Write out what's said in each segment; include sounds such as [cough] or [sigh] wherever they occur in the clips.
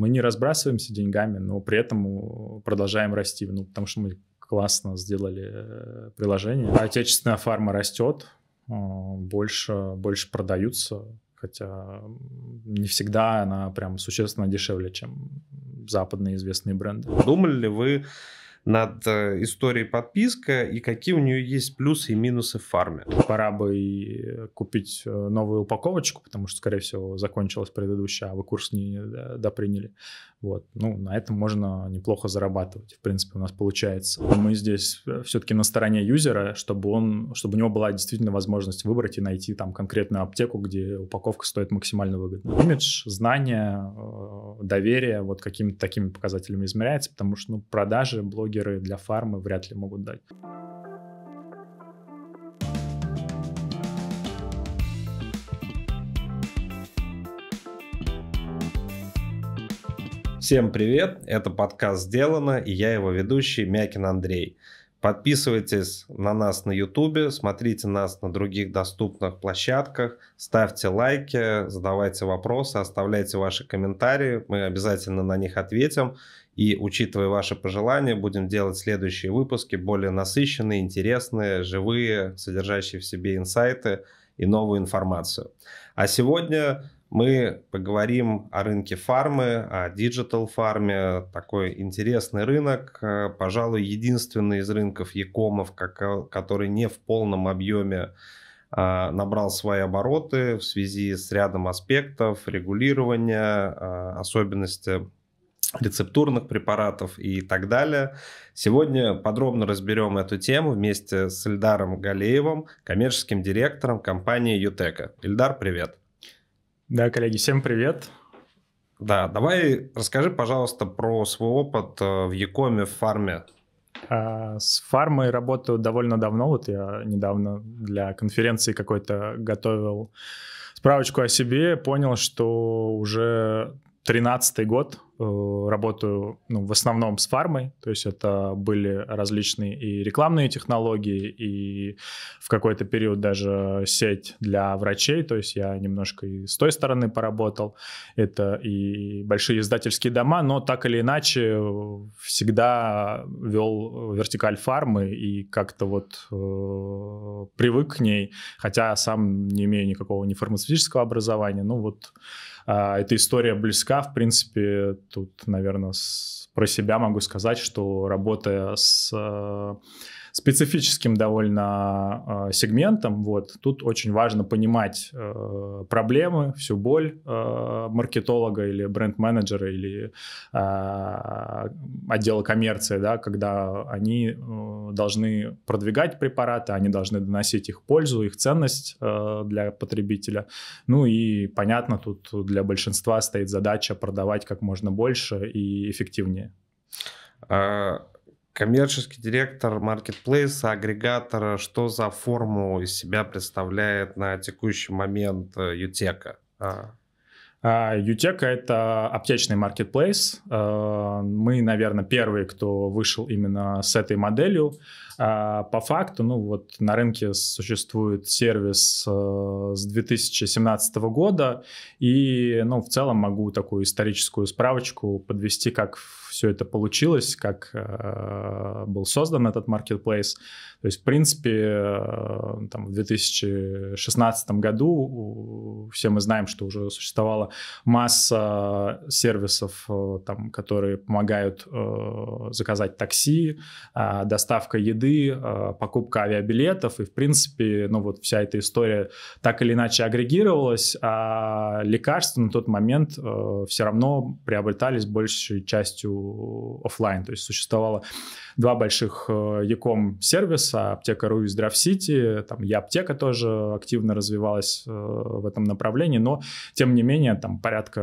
мы не разбрасываемся деньгами, но при этом э, продолжаем расти, ну, потому что мы классно сделали э, приложение. Отечественная фарма растет, э, больше, больше продаются, хотя не всегда она прям существенно дешевле, чем западные известные бренды. Думали ли вы над э, историей подписка и какие у нее есть плюсы и минусы в фарме. Пора бы и купить э, новую упаковочку, потому что, скорее всего, закончилась предыдущая, а вы курс не э, доприняли. Вот. Ну, на этом можно неплохо зарабатывать. В принципе, у нас получается. Мы здесь все-таки на стороне юзера, чтобы он, чтобы у него была действительно возможность выбрать и найти там конкретную аптеку, где упаковка стоит максимально выгодно. Имидж, знания, доверие вот какими-то такими показателями измеряется, потому что ну, продажи, блоги блогеры для фармы вряд ли могут дать. Всем привет! Это подкаст «Сделано» и я его ведущий Мякин Андрей. Подписывайтесь на нас на YouTube, смотрите нас на других доступных площадках, ставьте лайки, задавайте вопросы, оставляйте ваши комментарии, мы обязательно на них ответим. И учитывая ваши пожелания, будем делать следующие выпуски более насыщенные, интересные, живые, содержащие в себе инсайты и новую информацию. А сегодня мы поговорим о рынке фармы, о диджитал-фарме, такой интересный рынок, э, пожалуй, единственный из рынков якомов, e который не в полном объеме а, набрал свои обороты в связи с рядом аспектов регулирования, а, особенности рецептурных препаратов и так далее. Сегодня подробно разберем эту тему вместе с Ильдаром Галеевым, коммерческим директором компании Ютека. Ильдар, привет. Да, коллеги, всем привет. Да, давай расскажи, пожалуйста, про свой опыт э, в Якоме, в фарме. А, с фармой работаю довольно давно. Вот я недавно для конференции какой-то готовил справочку о себе, понял, что уже 13-й год Э, работаю ну, в основном с фармой, то есть это были различные и рекламные технологии, и в какой-то период даже сеть для врачей, то есть я немножко и с той стороны поработал, это и большие издательские дома, но так или иначе э, всегда вел вертикаль фармы и как-то вот э, привык к ней, хотя сам не имею никакого ни фармацевтического образования, ну вот э, эта история близка, в принципе, Тут, наверное, с... про себя могу сказать, что работая с э, специфическим довольно э, сегментом. Вот. Тут очень важно понимать э, проблемы, всю боль э, маркетолога или бренд-менеджера или э, отдела коммерции, да, когда они э, должны продвигать препараты, они должны доносить их пользу, их ценность э, для потребителя. Ну и, понятно, тут для большинства стоит задача продавать как можно больше и эффективнее. А, коммерческий директор маркетплейса, агрегатора, что за форму из себя представляет на текущий момент э, Ютека? А. А, Ютека — это аптечный маркетплейс. Э, мы, наверное, первые, кто вышел именно с этой моделью. А, по факту, ну вот на рынке существует сервис э, с 2017 года, и, ну, в целом могу такую историческую справочку подвести, как в все это получилось, как э, был создан этот marketplace. То есть, в принципе, э, там, в 2016 году все мы знаем, что уже существовала масса сервисов, э, там, которые помогают э, заказать такси, э, доставка еды, э, покупка авиабилетов. И, в принципе, ну вот вся эта история так или иначе агрегировалась, а лекарства на тот момент э, все равно приобретались большей частью офлайн, то есть существовало два больших э, Яком e сервиса, аптека.ру и Здравсити, там я аптека тоже активно развивалась э, в этом направлении, но тем не менее там порядка 95%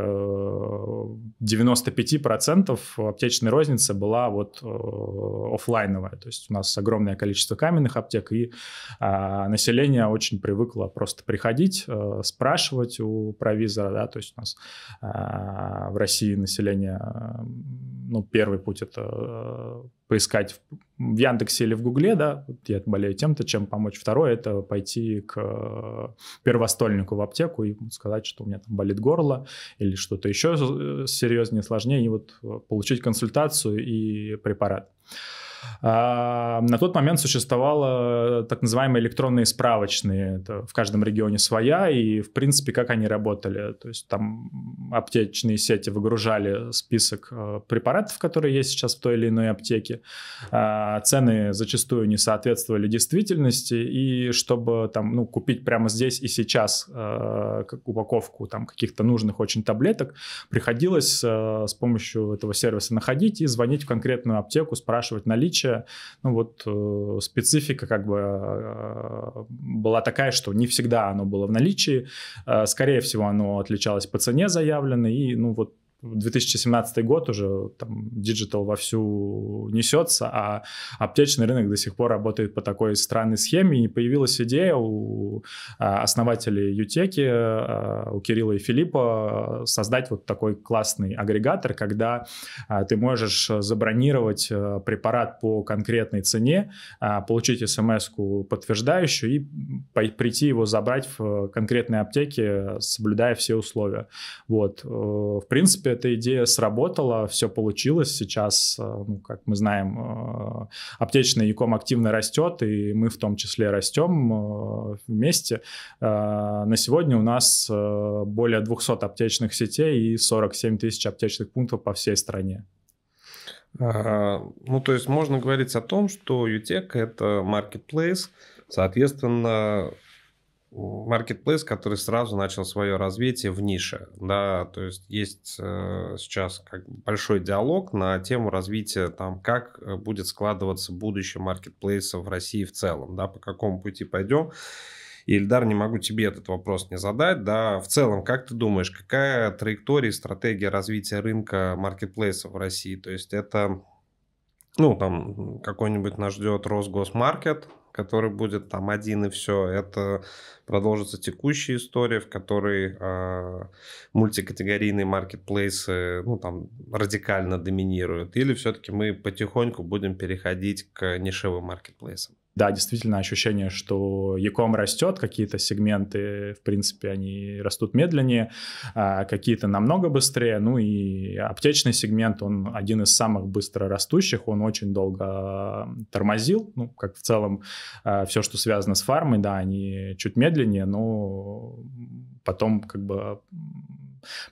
э, аптечной розницы была вот офлайновая, то есть у нас огромное количество каменных аптек и а, население очень привыкло просто приходить, спрашивать у провизора, да, то есть у нас а, в России население, ну первый путь это поискать в Яндексе или в Гугле, да, вот я болею тем-то, чем помочь. Второе – это пойти к э, первостольнику в аптеку и сказать, что у меня там болит горло или что-то еще э, серьезнее, сложнее, и вот э, получить консультацию и препарат. Uh, а, на тот момент существовала э, так называемые электронные справочные. Это в каждом регионе своя, и, в принципе, как они работали. То есть там аптечные сети выгружали список э, препаратов, которые есть сейчас в той или иной аптеке. А, цены зачастую не соответствовали действительности, и чтобы там, ну, купить прямо здесь и сейчас э, упаковку там каких-то нужных очень таблеток, приходилось э, с помощью этого сервиса находить и звонить в конкретную аптеку, спрашивать наличие наличия. Ну вот э, специфика как бы э, была такая, что не всегда оно было в наличии. Э, скорее всего, оно отличалось по цене заявленной. И ну вот 2017 год уже, там, диджитал вовсю несется, а аптечный рынок до сих пор работает по такой странной схеме, и появилась идея у а, основателей Ютеки, а, у Кирилла и Филиппа, создать вот такой классный агрегатор, когда а, ты можешь забронировать препарат по конкретной цене, получить смс подтверждающую и прийти его забрать в конкретной аптеке, соблюдая все условия. Вот. Э, в принципе, принципе, эта идея сработала, все получилось. Сейчас, э, ну, как мы знаем, э, аптечный яком активно растет, и мы в том числе растем э, вместе. На сегодня у нас более 200 аптечных сетей и 47 тысяч аптечных пунктов по всей стране. Ну, то есть можно говорить о том, что UTEC — это marketplace, соответственно, маркетплейс, который сразу начал свое развитие в нише. Да, то есть есть э, сейчас как большой диалог на тему развития там, как э, будет складываться будущее маркетплейса в России в целом, да, по какому пути пойдем. И, Ильдар, не могу тебе этот вопрос не задать. Да, в целом, как ты думаешь, какая траектория и стратегия развития рынка маркетплейсов в России? То есть это ну, там какой-нибудь нас ждет Росгосмаркет, который будет там один и все. Это продолжится текущая история, в которой э, мультикатегорийные маркетплейсы ну, там, радикально доминируют. Или все-таки мы потихоньку будем переходить к нишевым маркетплейсам? да, действительно ощущение, что Яком растет, какие-то сегменты, в принципе, они растут медленнее, а, какие-то намного быстрее, ну и аптечный сегмент, он один из самых быстро растущих, он очень долго а, тормозил, ну, как в целом а, все, что связано с фармой, да, они чуть медленнее, но потом как бы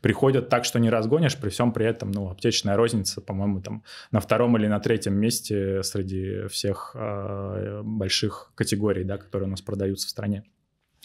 приходят так, что не разгонишь, при всем при этом, ну, аптечная розница, по-моему, там на втором или на третьем месте среди всех э, больших категорий, да, которые у нас продаются в стране.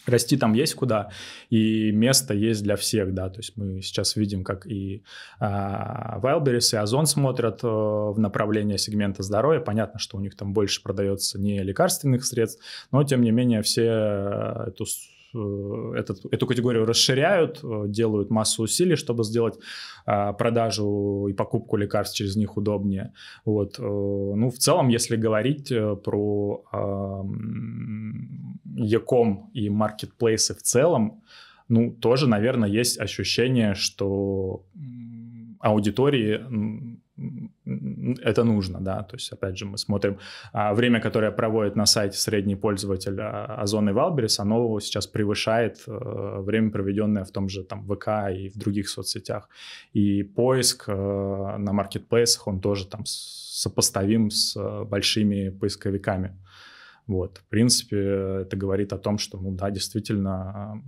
Расти там есть куда, и место есть для всех, да, то есть мы сейчас видим, как и э, Wildberries, и Озон смотрят э, в направление сегмента здоровья, понятно, что у них там больше продается не лекарственных средств, но тем не менее все э, эту Э, этот, эту категорию расширяют, э, делают массу усилий, чтобы сделать э, продажу и покупку лекарств через них удобнее. Вот. Ну, в целом, если говорить про эм, Яком и маркетплейсы в целом, ну, тоже, наверное, есть ощущение, что аудитории это нужно, да, то есть, опять же, мы смотрим а, время, которое проводит на сайте средний пользователь а, Озон и Валберес, оно сейчас превышает э, время, проведенное в том же там ВК и в других соцсетях. И поиск э, на маркетплейсах, он тоже там сопоставим с э, большими поисковиками. Вот, в принципе, это говорит о том, что, ну да, действительно,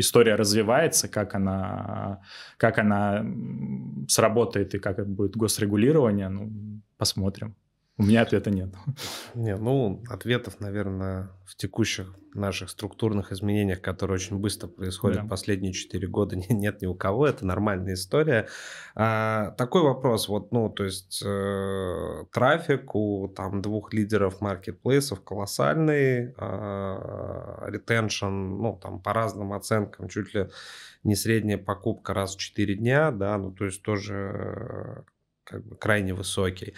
история развивается, как она, как она сработает и как будет госрегулирование, ну, посмотрим. У меня ответа нет. Не, ну, ответов, наверное, в текущих наших структурных изменениях, которые очень быстро происходят да. последние 4 года, [laughs] нет ни у кого, это нормальная история. А, такой вопрос, вот, ну, то есть э, трафик у там двух лидеров маркетплейсов колоссальный, э, ретеншн, ну, там по разным оценкам чуть ли не средняя покупка раз в 4 дня, да, ну, то есть тоже э, как бы крайне высокий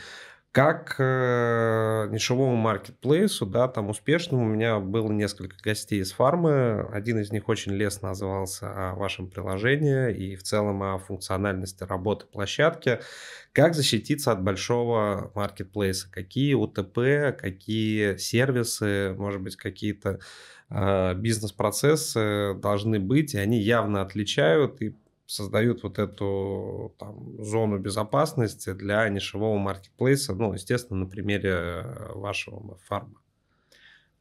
как э, нишевому маркетплейсу, да, там успешному. У меня было несколько гостей из фармы. Один из них очень лестно назывался о вашем приложении и в целом о функциональности работы площадки. Как защититься от большого маркетплейса? Какие УТП, какие сервисы, может быть, какие-то э, бизнес-процессы должны быть, и они явно отличают, и создают вот эту там, зону безопасности для нишевого маркетплейса, ну, естественно, на примере вашего фарма.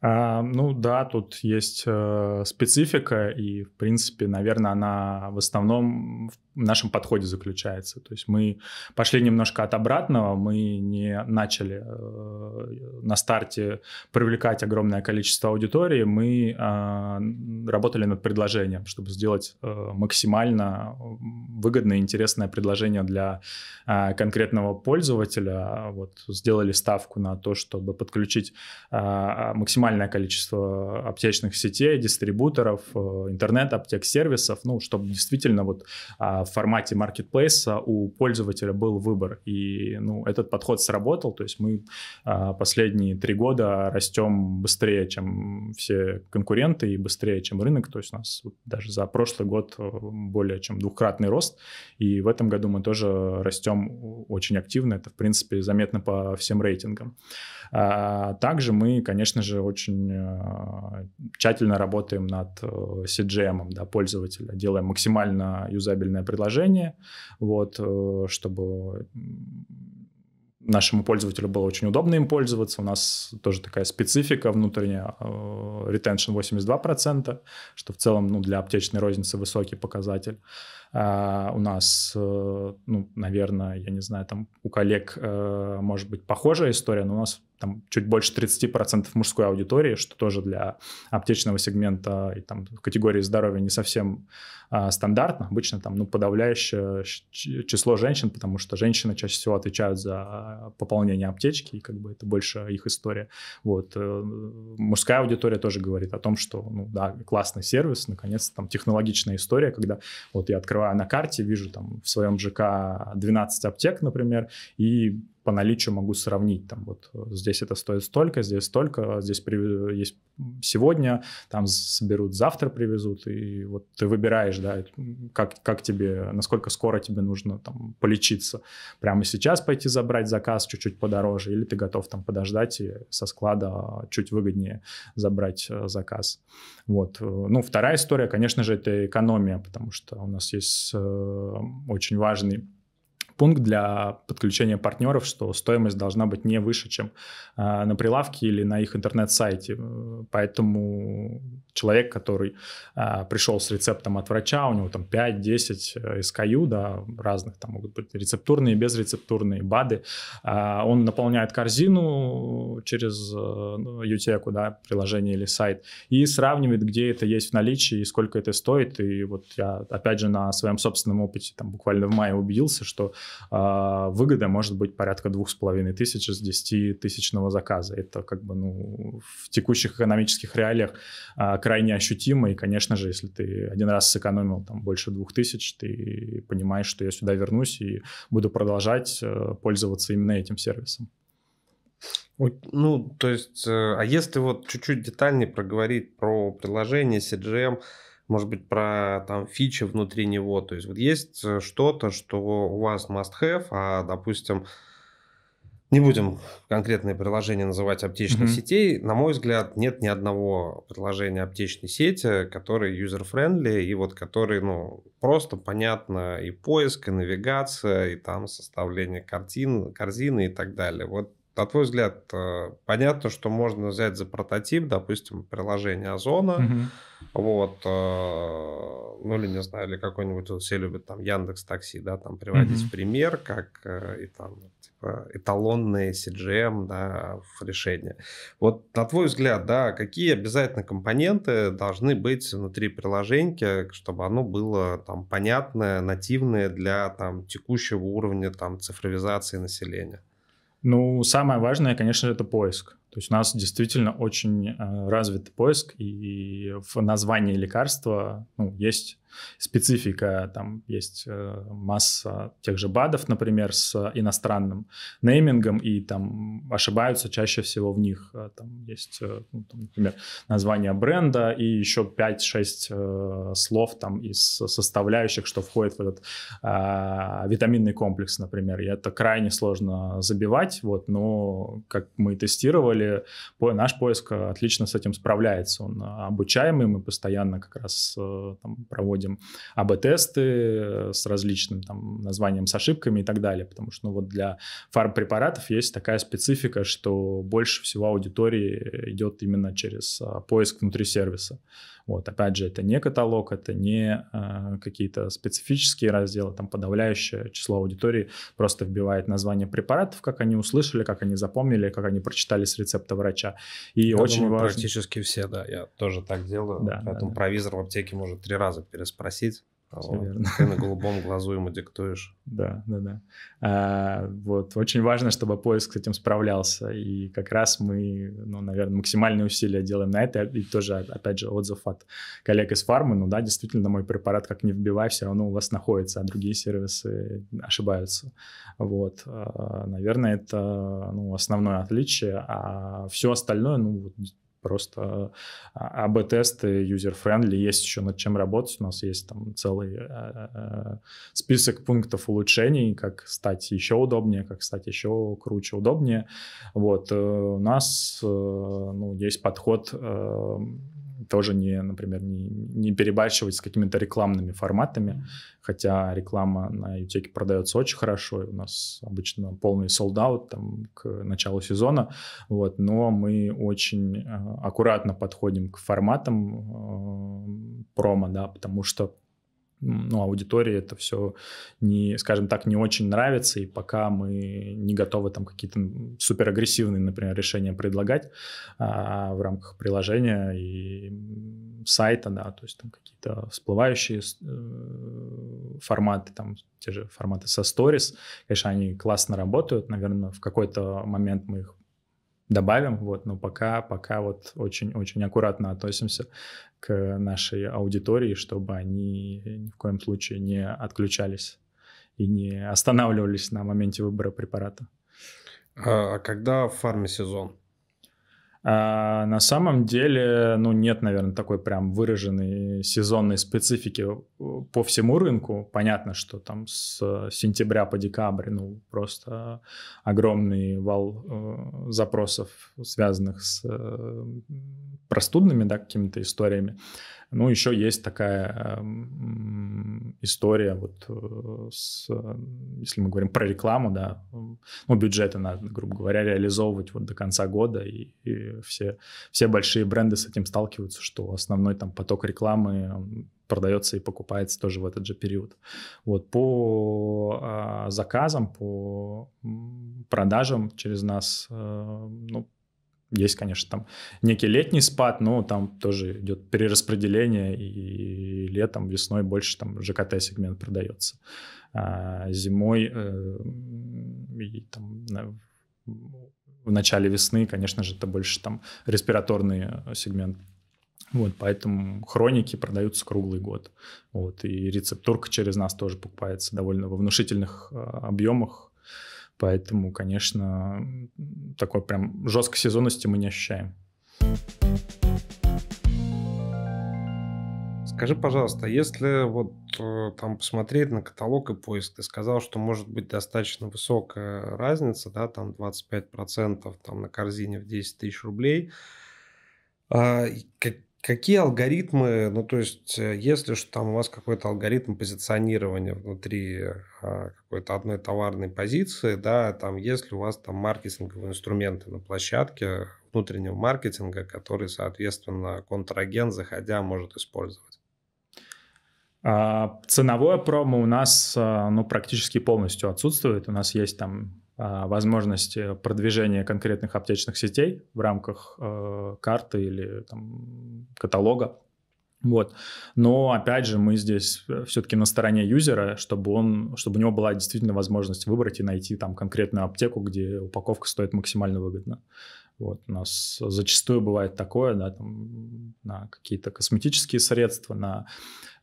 А, ну да, тут есть э, специфика, и, в принципе, наверное, она в основном в нашем подходе заключается. То есть мы пошли немножко от обратного, мы не начали э, на старте привлекать огромное количество аудитории, мы э, работали над предложением, чтобы сделать э, максимально выгодное интересное предложение для э, конкретного пользователя. Вот сделали ставку на то, чтобы подключить э, максимальное количество аптечных сетей, дистрибуторов, э, интернет-аптек-сервисов, ну, чтобы действительно вот э, в формате маркетплейса у пользователя был выбор. И ну, этот подход сработал. То есть мы а, последние три года растем быстрее, чем все конкуренты и быстрее, чем рынок. То есть у нас даже за прошлый год а, более чем двухкратный рост. И в этом году мы тоже растем очень активно. Это, в принципе, заметно по всем рейтингам. А, также мы, конечно же, очень тщательно работаем над CGM, да, пользователя, делаем максимально юзабельное приложение, вот, э, чтобы нашему пользователю было очень удобно им пользоваться. У нас тоже такая специфика внутренняя. Э, Ретеншн 82%, что в целом ну, для аптечной розницы высокий показатель. А, у нас, э, ну, наверное, я не знаю, там у коллег э, может быть похожая история, но у нас там чуть больше 30% мужской аудитории, что тоже для аптечного сегмента и там категории здоровья не совсем а, стандартно. Обычно там, ну, подавляющее число женщин, потому что женщины чаще всего отвечают за пополнение аптечки, и как бы это больше их история. Вот. Э, мужская аудитория тоже говорит о том, что, ну, да, классный сервис, наконец, то там технологичная история, когда вот я открываю открываю на карте, вижу там в своем ЖК 12 аптек, например, и по наличию могу сравнить. Там вот э, здесь это стоит столько, здесь столько, а здесь привезу, есть сегодня, там соберут, завтра привезут, и вот ты выбираешь, да, как, как тебе, насколько скоро тебе нужно там полечиться. Прямо сейчас пойти забрать заказ чуть-чуть подороже, или ты готов там подождать и со склада чуть выгоднее забрать э, заказ. Вот. Э, ну, вторая история, конечно же, это экономия, потому что у нас есть очень важный пункт для подключения партнеров, что стоимость должна быть не выше, чем а, на прилавке или на их интернет-сайте. Поэтому человек, который а, пришел с рецептом от врача, у него там 5-10 SKU, э, да, разных там могут быть рецептурные, безрецептурные, БАДы, а, он наполняет корзину через э, ютеку, да, приложение или сайт, и сравнивает, где это есть в наличии и сколько это стоит. И вот я, опять же, на своем собственном опыте, там, буквально в мае убедился, что а, выгода может быть порядка двух с половиной тысяч с 10 тысячного заказа. Это как бы ну, в текущих экономических реалиях а, крайне ощутимо. И, конечно же, если ты один раз сэкономил там, больше двух тысяч, ты понимаешь, что я сюда вернусь и буду продолжать э, пользоваться именно этим сервисом. Ну, то есть, э, а если вот чуть-чуть детальнее проговорить про приложение CGM, может быть, про там фичи внутри него. То есть вот есть э, что-то, что у вас must-have, а, допустим, не будем конкретные приложения называть аптечных mm-hmm. сетей. На мой взгляд, нет ни одного приложения аптечной сети, который юзер-френдли и вот который, ну, просто понятно и поиск, и навигация, и там составление картин, корзины и так далее. Вот на твой взгляд, э, понятно, что можно взять за прототип, допустим, приложение Озона, угу. вот, э, ну или не знаю, или какой-нибудь, все любят там Яндекс Такси, да, там приводить угу. пример, как э, и там типа эталонные CGM, эм, да, в решения. Вот на твой взгляд, да, какие обязательно компоненты должны быть внутри приложения, чтобы оно было там понятное, нативное для там текущего уровня там цифровизации населения? Ну, самое важное, конечно, это поиск. То есть у нас действительно очень э, развит поиск, и, и в названии лекарства ну, есть специфика, там есть э, масса тех же БАДов, например, с иностранным неймингом, и там ошибаются чаще всего в них. Э, там есть, э, ну, там, например, название бренда и еще 5-6 э, слов там из составляющих, что входит в этот э, витаминный комплекс, например. И это крайне сложно забивать, вот, но как мы тестировали, деле наш поиск э, отлично с этим справляется. Он обучаемый, мы постоянно как раз э, там, проводим АБ-тесты э, с различным там, названием, с ошибками и так далее, потому что ну, вот для фармпрепаратов есть такая специфика, что больше всего аудитории идет именно через поиск внутри сервиса. Вот, опять же, это не каталог, это не э, какие-то специфические разделы, там подавляющее число аудитории просто вбивает название препаратов, как они услышали, как они запомнили, как они прочитали с рецепта врача. И я очень думаю, важно... практически все, да, я тоже так делаю, да, поэтому да, да. провизор в аптеке может три раза переспросить, все вот. верно. Ты на голубом глазу ему диктуешь. Да, да, да. А, вот. Очень важно, чтобы поиск с этим справлялся. И как раз мы, ну, наверное, максимальные усилия делаем на это. И тоже, опять же, отзыв от коллег из фармы. Ну да, действительно, мой препарат, как не вбивай, все равно у вас находится, а другие сервисы ошибаются. Вот. А, наверное, это ну, основное отличие. А все остальное, ну, вот Просто а, АБ-тесты, юзер-френдли, есть еще над чем работать. У нас есть там целый э, э, э, список пунктов улучшений, как стать еще удобнее, как стать еще круче, удобнее. Вот. У нас ну, есть подход тоже не, например, не, не перебарщивать с какими-то рекламными форматами, mm-hmm. хотя реклама на ютеке продается очень хорошо, и у нас обычно полный солдат там к началу сезона, вот, но мы очень э, аккуратно подходим к форматам э, промо, да, потому что ну, аудитории это все, не, скажем так, не очень нравится, и пока мы не готовы там какие-то суперагрессивные, например, решения предлагать а, а в рамках приложения и сайта, да, то есть там какие-то всплывающие э, форматы, там те же форматы со stories, конечно, они классно работают, наверное, в какой-то момент мы их добавим, вот, но пока, пока вот очень-очень аккуратно относимся к нашей аудитории, чтобы они ни в коем случае не отключались и не останавливались на моменте выбора препарата. А, а когда фармасезон? сезон а, на самом деле, ну, нет, наверное, такой прям выраженной сезонной специфики э, по всему рынку. Понятно, что там с э, сентября по декабрь, ну, просто огромный вал э, запросов, связанных с э, простудными, да, какими-то историями. Ну, еще есть такая эм, история, вот э, с, если мы говорим про рекламу, да, ну, бюджеты надо, грубо говоря, реализовывать вот до конца года, и, и все, все большие бренды с этим сталкиваются, что основной там поток рекламы эм, продается и покупается тоже в этот же период. Вот по э, заказам, по продажам через нас, э, ну, есть, конечно, там некий летний спад, но там тоже идет перераспределение, и летом, весной больше там ЖКТ-сегмент продается. А зимой э, и, там, в начале весны, конечно же, это больше там респираторный э, сегмент вот, поэтому хроники продаются круглый год. Вот, и рецептурка через нас тоже покупается довольно во внушительных э, объемах. Поэтому, конечно, такой прям жесткой сезонности мы не ощущаем. Скажи, пожалуйста, если вот э, там посмотреть на каталог и поиск, ты сказал, что может быть достаточно высокая разница, да, там 25% там на корзине в 10 тысяч рублей. А, как, Какие алгоритмы, ну то есть, э, если что там у вас какой-то алгоритм позиционирования внутри э, а, какой-то одной товарной позиции, да, там если у вас там маркетинговые инструменты на площадке внутреннего маркетинга, который, соответственно, контрагент, заходя, может использовать. А, ценовое промо у нас а, ну, практически полностью отсутствует. У нас есть там а, возможность э, продвижения конкретных аптечных сетей в рамках э, карты или там, каталога. Вот. Но опять же, мы здесь э, все-таки на стороне юзера, чтобы, он, чтобы у него была действительно возможность выбрать и найти там конкретную аптеку, где упаковка стоит максимально выгодно. Вот, у нас зачастую бывает такое, да, там, на какие-то косметические средства, на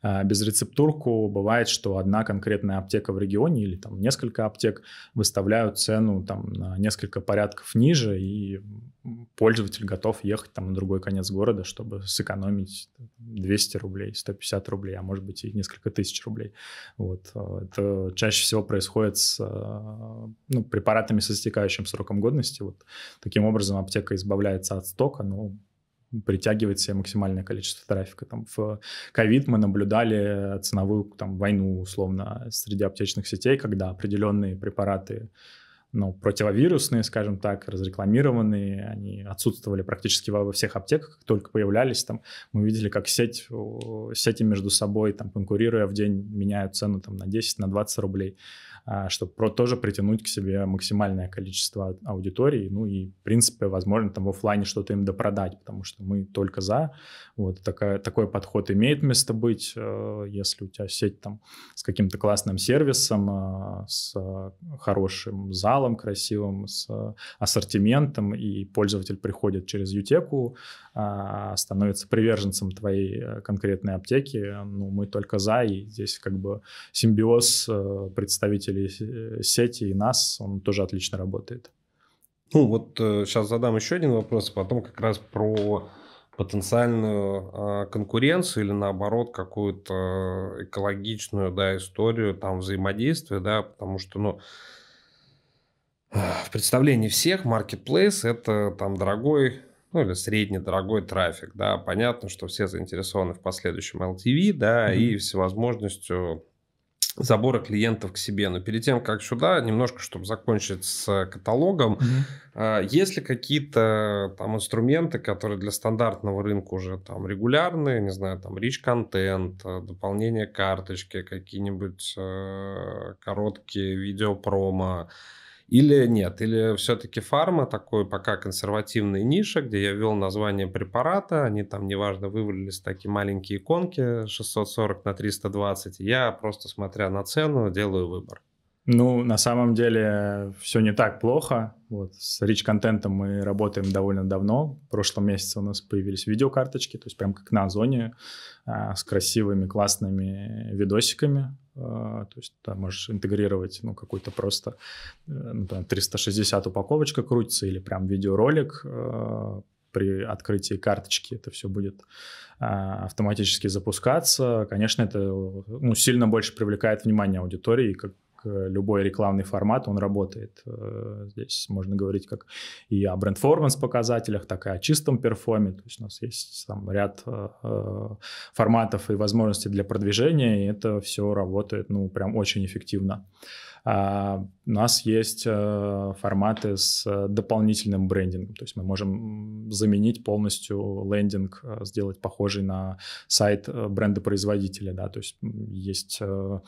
а, безрецептурку бывает, что одна конкретная аптека в регионе или там несколько аптек выставляют цену там на несколько порядков ниже, и пользователь готов ехать там на другой конец города, чтобы сэкономить 200 рублей, 150 рублей, а может быть и несколько тысяч рублей. Вот. А, это чаще всего происходит с а, ну, препаратами со стекающим сроком годности. Вот таким образом аптека избавляется от стока, но притягивать себе максимальное количество трафика. Там в ковид мы наблюдали ценовую там, войну, условно, среди аптечных сетей, когда определенные препараты ну, противовирусные, скажем так, разрекламированные, они отсутствовали практически во всех аптеках, как только появлялись, там, мы видели, как сеть, сети между собой, там, конкурируя в день, меняют цену там, на 10, на 20 рублей. А, чтобы тоже притянуть к себе максимальное количество аудитории, ну и, в принципе, возможно, там в офлайне что-то им допродать, потому что мы только за. Вот такая, такой подход имеет место быть, э, если у тебя сеть там с каким-то классным сервисом, а, с хорошим залом красивым, с ассортиментом, и пользователь приходит через Ютеку, а, становится приверженцем твоей конкретной аптеки, ну мы только за, и здесь как бы симбиоз э, представителей Э, сети и нас, он тоже отлично работает. Ну вот сейчас э, задам еще один вопрос, а потом как раз про потенциальную а, конкуренцию или наоборот какую-то э, экологичную да, историю там взаимодействия, да, потому что, ну, в представлении всех marketplace это там дорогой ну или среднедорогой трафик, да, понятно, что все заинтересованы в последующем LTV, да, mm-hmm. и всевозможностью забора клиентов к себе. Но перед тем, как сюда, немножко, чтобы закончить с э, каталогом, mm-hmm. есть ли какие-то там инструменты, которые для стандартного рынка уже там регулярные, не знаю, там Rich контент э, дополнение карточки, какие-нибудь короткие видеопромо, промо или нет, или все-таки фарма такой пока консервативная ниша, где я ввел название препарата, они там, неважно, вывалились такие маленькие иконки 640 на 320, я просто, смотря на цену, делаю выбор. Ну, на самом деле все не так плохо. Вот с Rich контентом мы работаем довольно давно. В прошлом месяце у нас появились видеокарточки, то есть прям как на Озоне, а, с красивыми классными видосиками. А, то есть там можешь интегрировать ну, какую-то просто э, ну, 360 упаковочка крутится или прям видеоролик а, при открытии карточки это все будет а, автоматически запускаться. Конечно, это ну, сильно больше привлекает внимание аудитории, как Э, любой рекламный формат, он работает. Э, здесь можно говорить как и о бренд-форманс показателях, так и о чистом перформе. То есть у нас есть там ряд э, форматов и возможностей для продвижения, и это все работает, ну, прям очень эффективно. А у нас есть форматы с дополнительным брендингом, то есть мы можем заменить полностью лендинг, сделать похожий на сайт бренда-производителя, да, то есть есть а,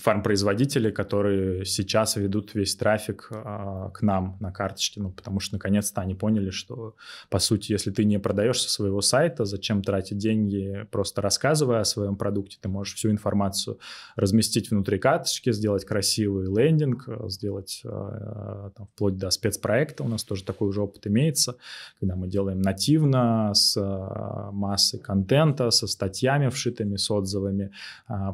фармпроизводители, которые сейчас ведут весь трафик а, к нам на карточке, ну, потому что наконец-то они поняли, что, по сути, если ты не продаешь со своего сайта, зачем тратить деньги, просто рассказывая о своем продукте, ты можешь всю информацию разместить внутри карточки, сделать красивый лендинг, э, сделать э, э, там, вплоть до спецпроекта, у нас тоже такой уже опыт имеется, когда мы делаем нативно, с а, массой контента, со статьями вшитыми, с отзывами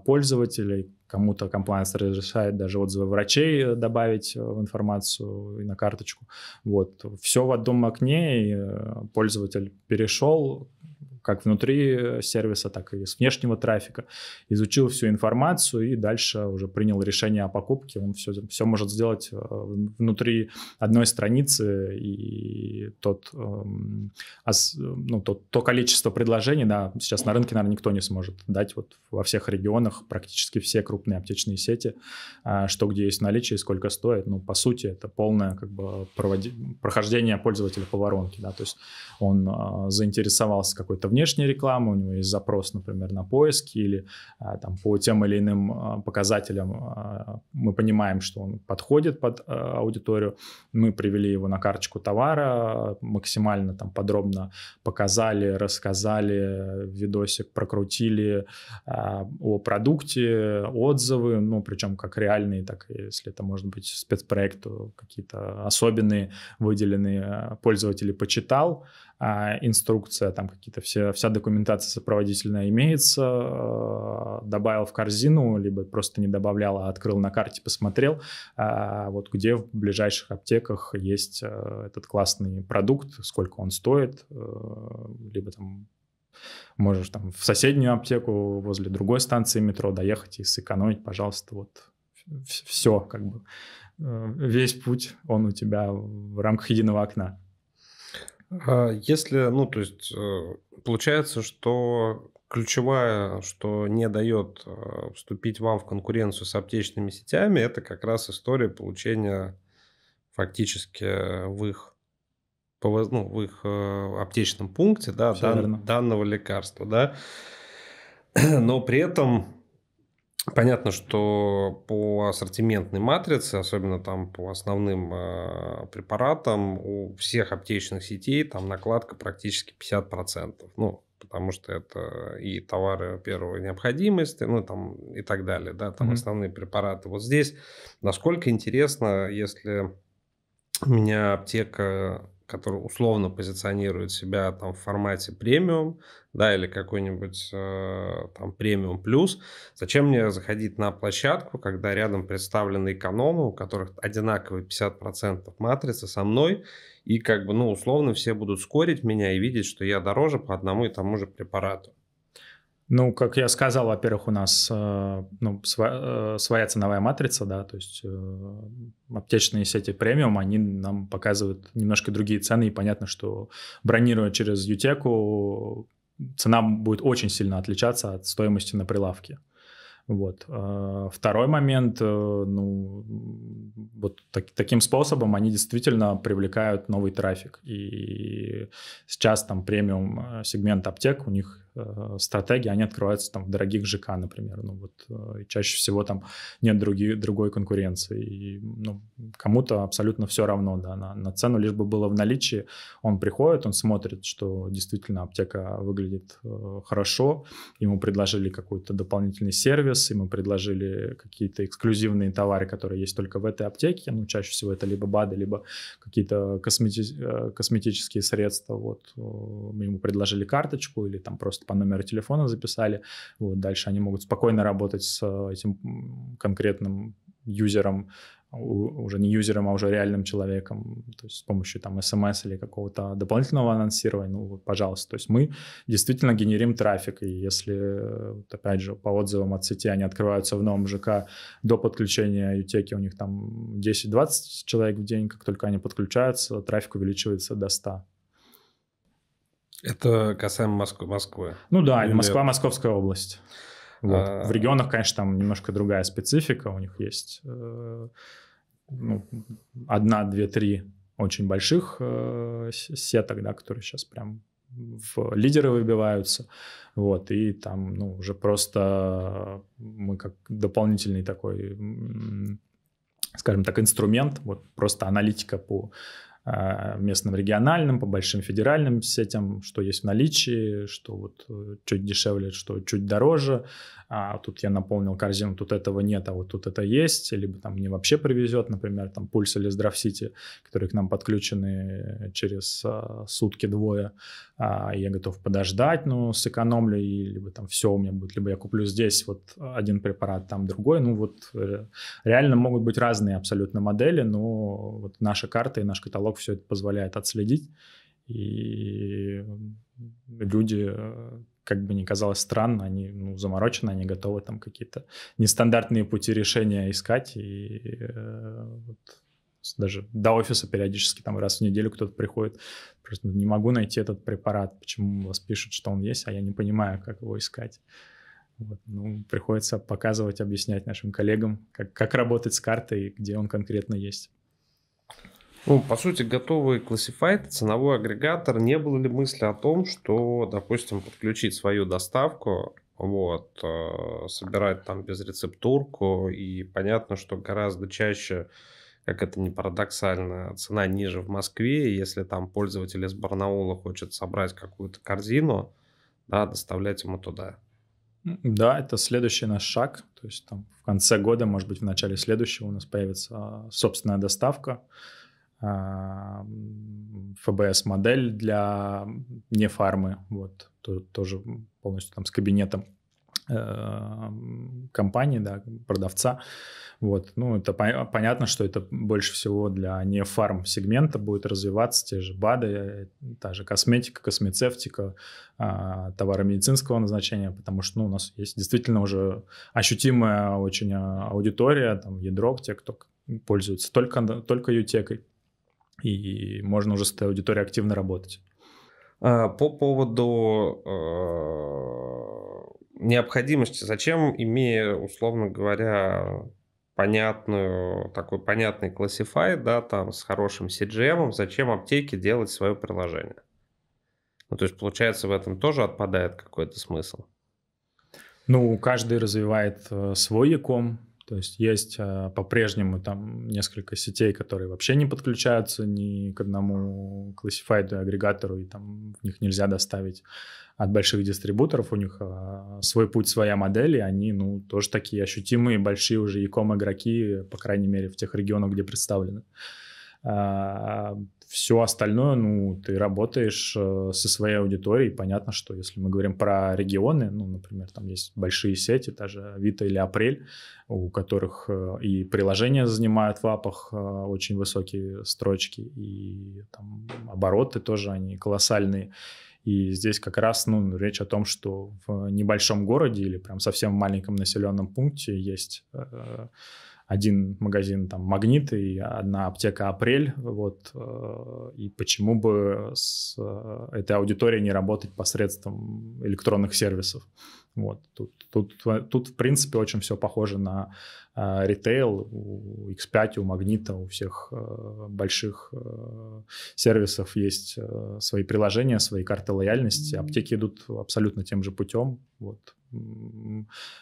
пользователей, кому-то комплайенс разрешает даже отзывы врачей добавить э, в информацию и на карточку. Вот. Все в одном окне, и э, пользователь перешел как внутри э, сервиса, так и с внешнего трафика, изучил всю информацию и дальше уже принял решение о покупке. Он все, все может сделать э, внутри одной страницы и тот, эм, ну, тот, то количество предложений, да, сейчас на рынке, наверное, никто не сможет дать вот во всех регионах, практически все крупные аптечные сети, а что где есть наличие, сколько стоит. Ну, по сути, это полное как бы проводи... прохождение пользователя по воронке, да, то есть он э, заинтересовался какой-то внешняя реклама, у него есть запрос, например, на поиски или а, там, по тем или иным а, показателям а, мы понимаем, что он подходит под аудиторию. Мы привели его на карточку товара, максимально там подробно показали, рассказали, видосик прокрутили о продукте, отзывы, ну, причем как реальные, так и если это может быть спецпроект, какие-то особенные выделенные пользователи почитал, а, инструкция, там какие-то все, вся документация сопроводительная имеется, а, добавил в корзину, либо просто не добавлял, а открыл на карте, посмотрел, а, вот где в ближайших аптеках есть этот классный продукт, сколько он стоит, либо там можешь там в соседнюю аптеку возле другой станции метро доехать и сэкономить, пожалуйста, вот все, как бы весь путь, он у тебя в рамках единого окна. А если, ну, то есть, э, получается, что ключевое, что не дает э, вступить вам в конкуренцию с аптечными сетями, это как раз история получения фактически э, в их ну, в их аптечном пункте да, дан, данного лекарства, да. [clears throat] Но при этом Понятно, что по ассортиментной матрице, особенно там по основным э, препаратам, у всех аптечных сетей там накладка практически 50%. Ну, потому что это и товары первой необходимости, ну, там и так далее, да, там mm-hmm. основные препараты. Вот здесь, насколько интересно, если у меня аптека который условно позиционирует себя там в формате премиум, да, или какой-нибудь э, там премиум плюс, зачем мне заходить на площадку, когда рядом представлены экономы, у которых одинаковые 50% матрицы со мной, и как бы, ну, условно все будут скорить меня и видеть, что я дороже по одному и тому же препарату. Ну, как я сказал, во-первых, у нас э, ну, своя, э, своя ценовая матрица, да, то есть э, аптечные сети премиум, они нам показывают немножко другие цены, и понятно, что бронируя через Ютеку цена будет очень сильно отличаться от стоимости на прилавке. Вот. Второй момент, ну, вот так, таким способом они действительно привлекают новый трафик. И сейчас там премиум сегмент аптек, у них Э, стратегии, они открываются там в дорогих ЖК, например. Ну вот э, чаще всего там нет других, другой конкуренции. И, ну, кому-то абсолютно все равно да, на, на цену, лишь бы было в наличии. Он приходит, он смотрит, что действительно аптека выглядит э, хорошо, ему предложили какой-то дополнительный сервис, ему предложили какие-то эксклюзивные товары, которые есть только в этой аптеке. Ну, чаще всего это либо БАДы, либо какие-то космети- э, косметические средства. Вот э, ему предложили карточку или там просто по номеру телефона записали. Вот, дальше они могут спокойно работать с э, этим конкретным юзером, уже не юзером, а уже реальным человеком, то есть с помощью там смс эм или какого-то дополнительного анонсирования, ну вот, пожалуйста. То есть мы действительно генерим трафик, и если, э, вот, опять же, по отзывам от сети они открываются в новом ЖК до подключения ютеки, у них там 10-20 человек в день, как только они подключаются, трафик увеличивается до 100. Это касаемо Москвы. Ну да, Или... Москва, Московская область. Вот. А... В регионах, конечно, там немножко другая специфика. У них есть э, ну, одна, две, три очень больших э, сеток, да, которые сейчас прям в лидеры выбиваются. Вот, и там, ну, уже просто мы как дополнительный такой скажем так, инструмент, вот просто аналитика по а, местным региональным, по большим федеральным сетям, что есть в наличии, что вот э, чуть дешевле, что чуть дороже, а, а тут я наполнил корзину, тут этого нет, а вот тут это есть, либо там мне вообще привезет, например, там Пульс или Здравсити, которые к нам подключены э, через а, сутки двое, а, я готов подождать, ну, сэкономлю, и, либо там все у меня будет, либо я куплю здесь вот один препарат, там другой, ну вот э, реально могут быть разные абсолютно модели, но вот наша карта и наш каталог все это позволяет отследить, и люди э, как бы ни казалось странно, они ну, заморочены, они готовы там какие-то нестандартные пути решения искать. И э, вот, даже до офиса периодически там раз в неделю кто-то приходит, просто не могу найти этот препарат, почему вас пишут, что он есть, а я не понимаю, как его искать. Вот, ну, приходится показывать, объяснять нашим коллегам, как, как работать с картой, где он конкретно есть. Ну, по сути, готовый классифайт, ценовой агрегатор. Не было ли мысли о том, что, допустим, подключить свою доставку, вот, э, собирать там безрецептурку и понятно, что гораздо чаще как это не парадоксально, цена ниже в Москве, если там пользователь из Барнаула хочет собрать какую-то корзину, да, доставлять ему туда. Да, это следующий наш шаг. То есть там в конце года, может быть, в начале следующего у нас появится а, собственная доставка. ФБС-модель а, для нефармы, вот, тоже полностью там с кабинетом а, компании, да, продавца. Вот, ну, это понятно, что это больше всего для не фарм сегмента будет развиваться те же БАДы, та же косметика, космецевтика, а, товары медицинского назначения, потому что, ну, у нас есть действительно уже ощутимая очень аудитория, там, ядро, те, кто пользуется только, только ютекой и можно уже с этой аудиторией активно работать. А, по поводу э, необходимости, зачем, имея, условно говоря, понятную, такой понятный классифай, да, там с хорошим CGM, эм, зачем аптеке делать свое приложение? Ну, то есть, получается, в этом тоже отпадает какой-то смысл. Ну, каждый развивает э, свой яком, то есть есть э, по-прежнему там несколько сетей, которые вообще не подключаются ни к одному классифайду агрегатору, и там в них нельзя доставить от больших дистрибуторов. У них э, свой путь, своя модель, и они, ну, тоже такие ощутимые, большие уже e игроки, по крайней мере, в тех регионах, где представлены. Э, все остальное, ну, ты работаешь э, со своей аудиторией. Понятно, что если мы говорим про регионы, ну, например, там есть большие сети, та же Авито или Апрель, у которых э, и приложения занимают в апах э, очень высокие строчки, и там обороты тоже, они колоссальные. И здесь как раз ну, речь о том, что в небольшом городе или прям совсем маленьком населенном пункте есть один магазин там «Магнит» и одна аптека «Апрель», вот, э, и почему бы с э, этой аудиторией не работать посредством электронных сервисов. Вот, тут, тут, тут, в принципе, очень все похоже на э, ритейл, у X5, у Магнита, у всех больших сервисов есть свои приложения, свои карты лояльности, аптеки идут абсолютно тем же путем, вот,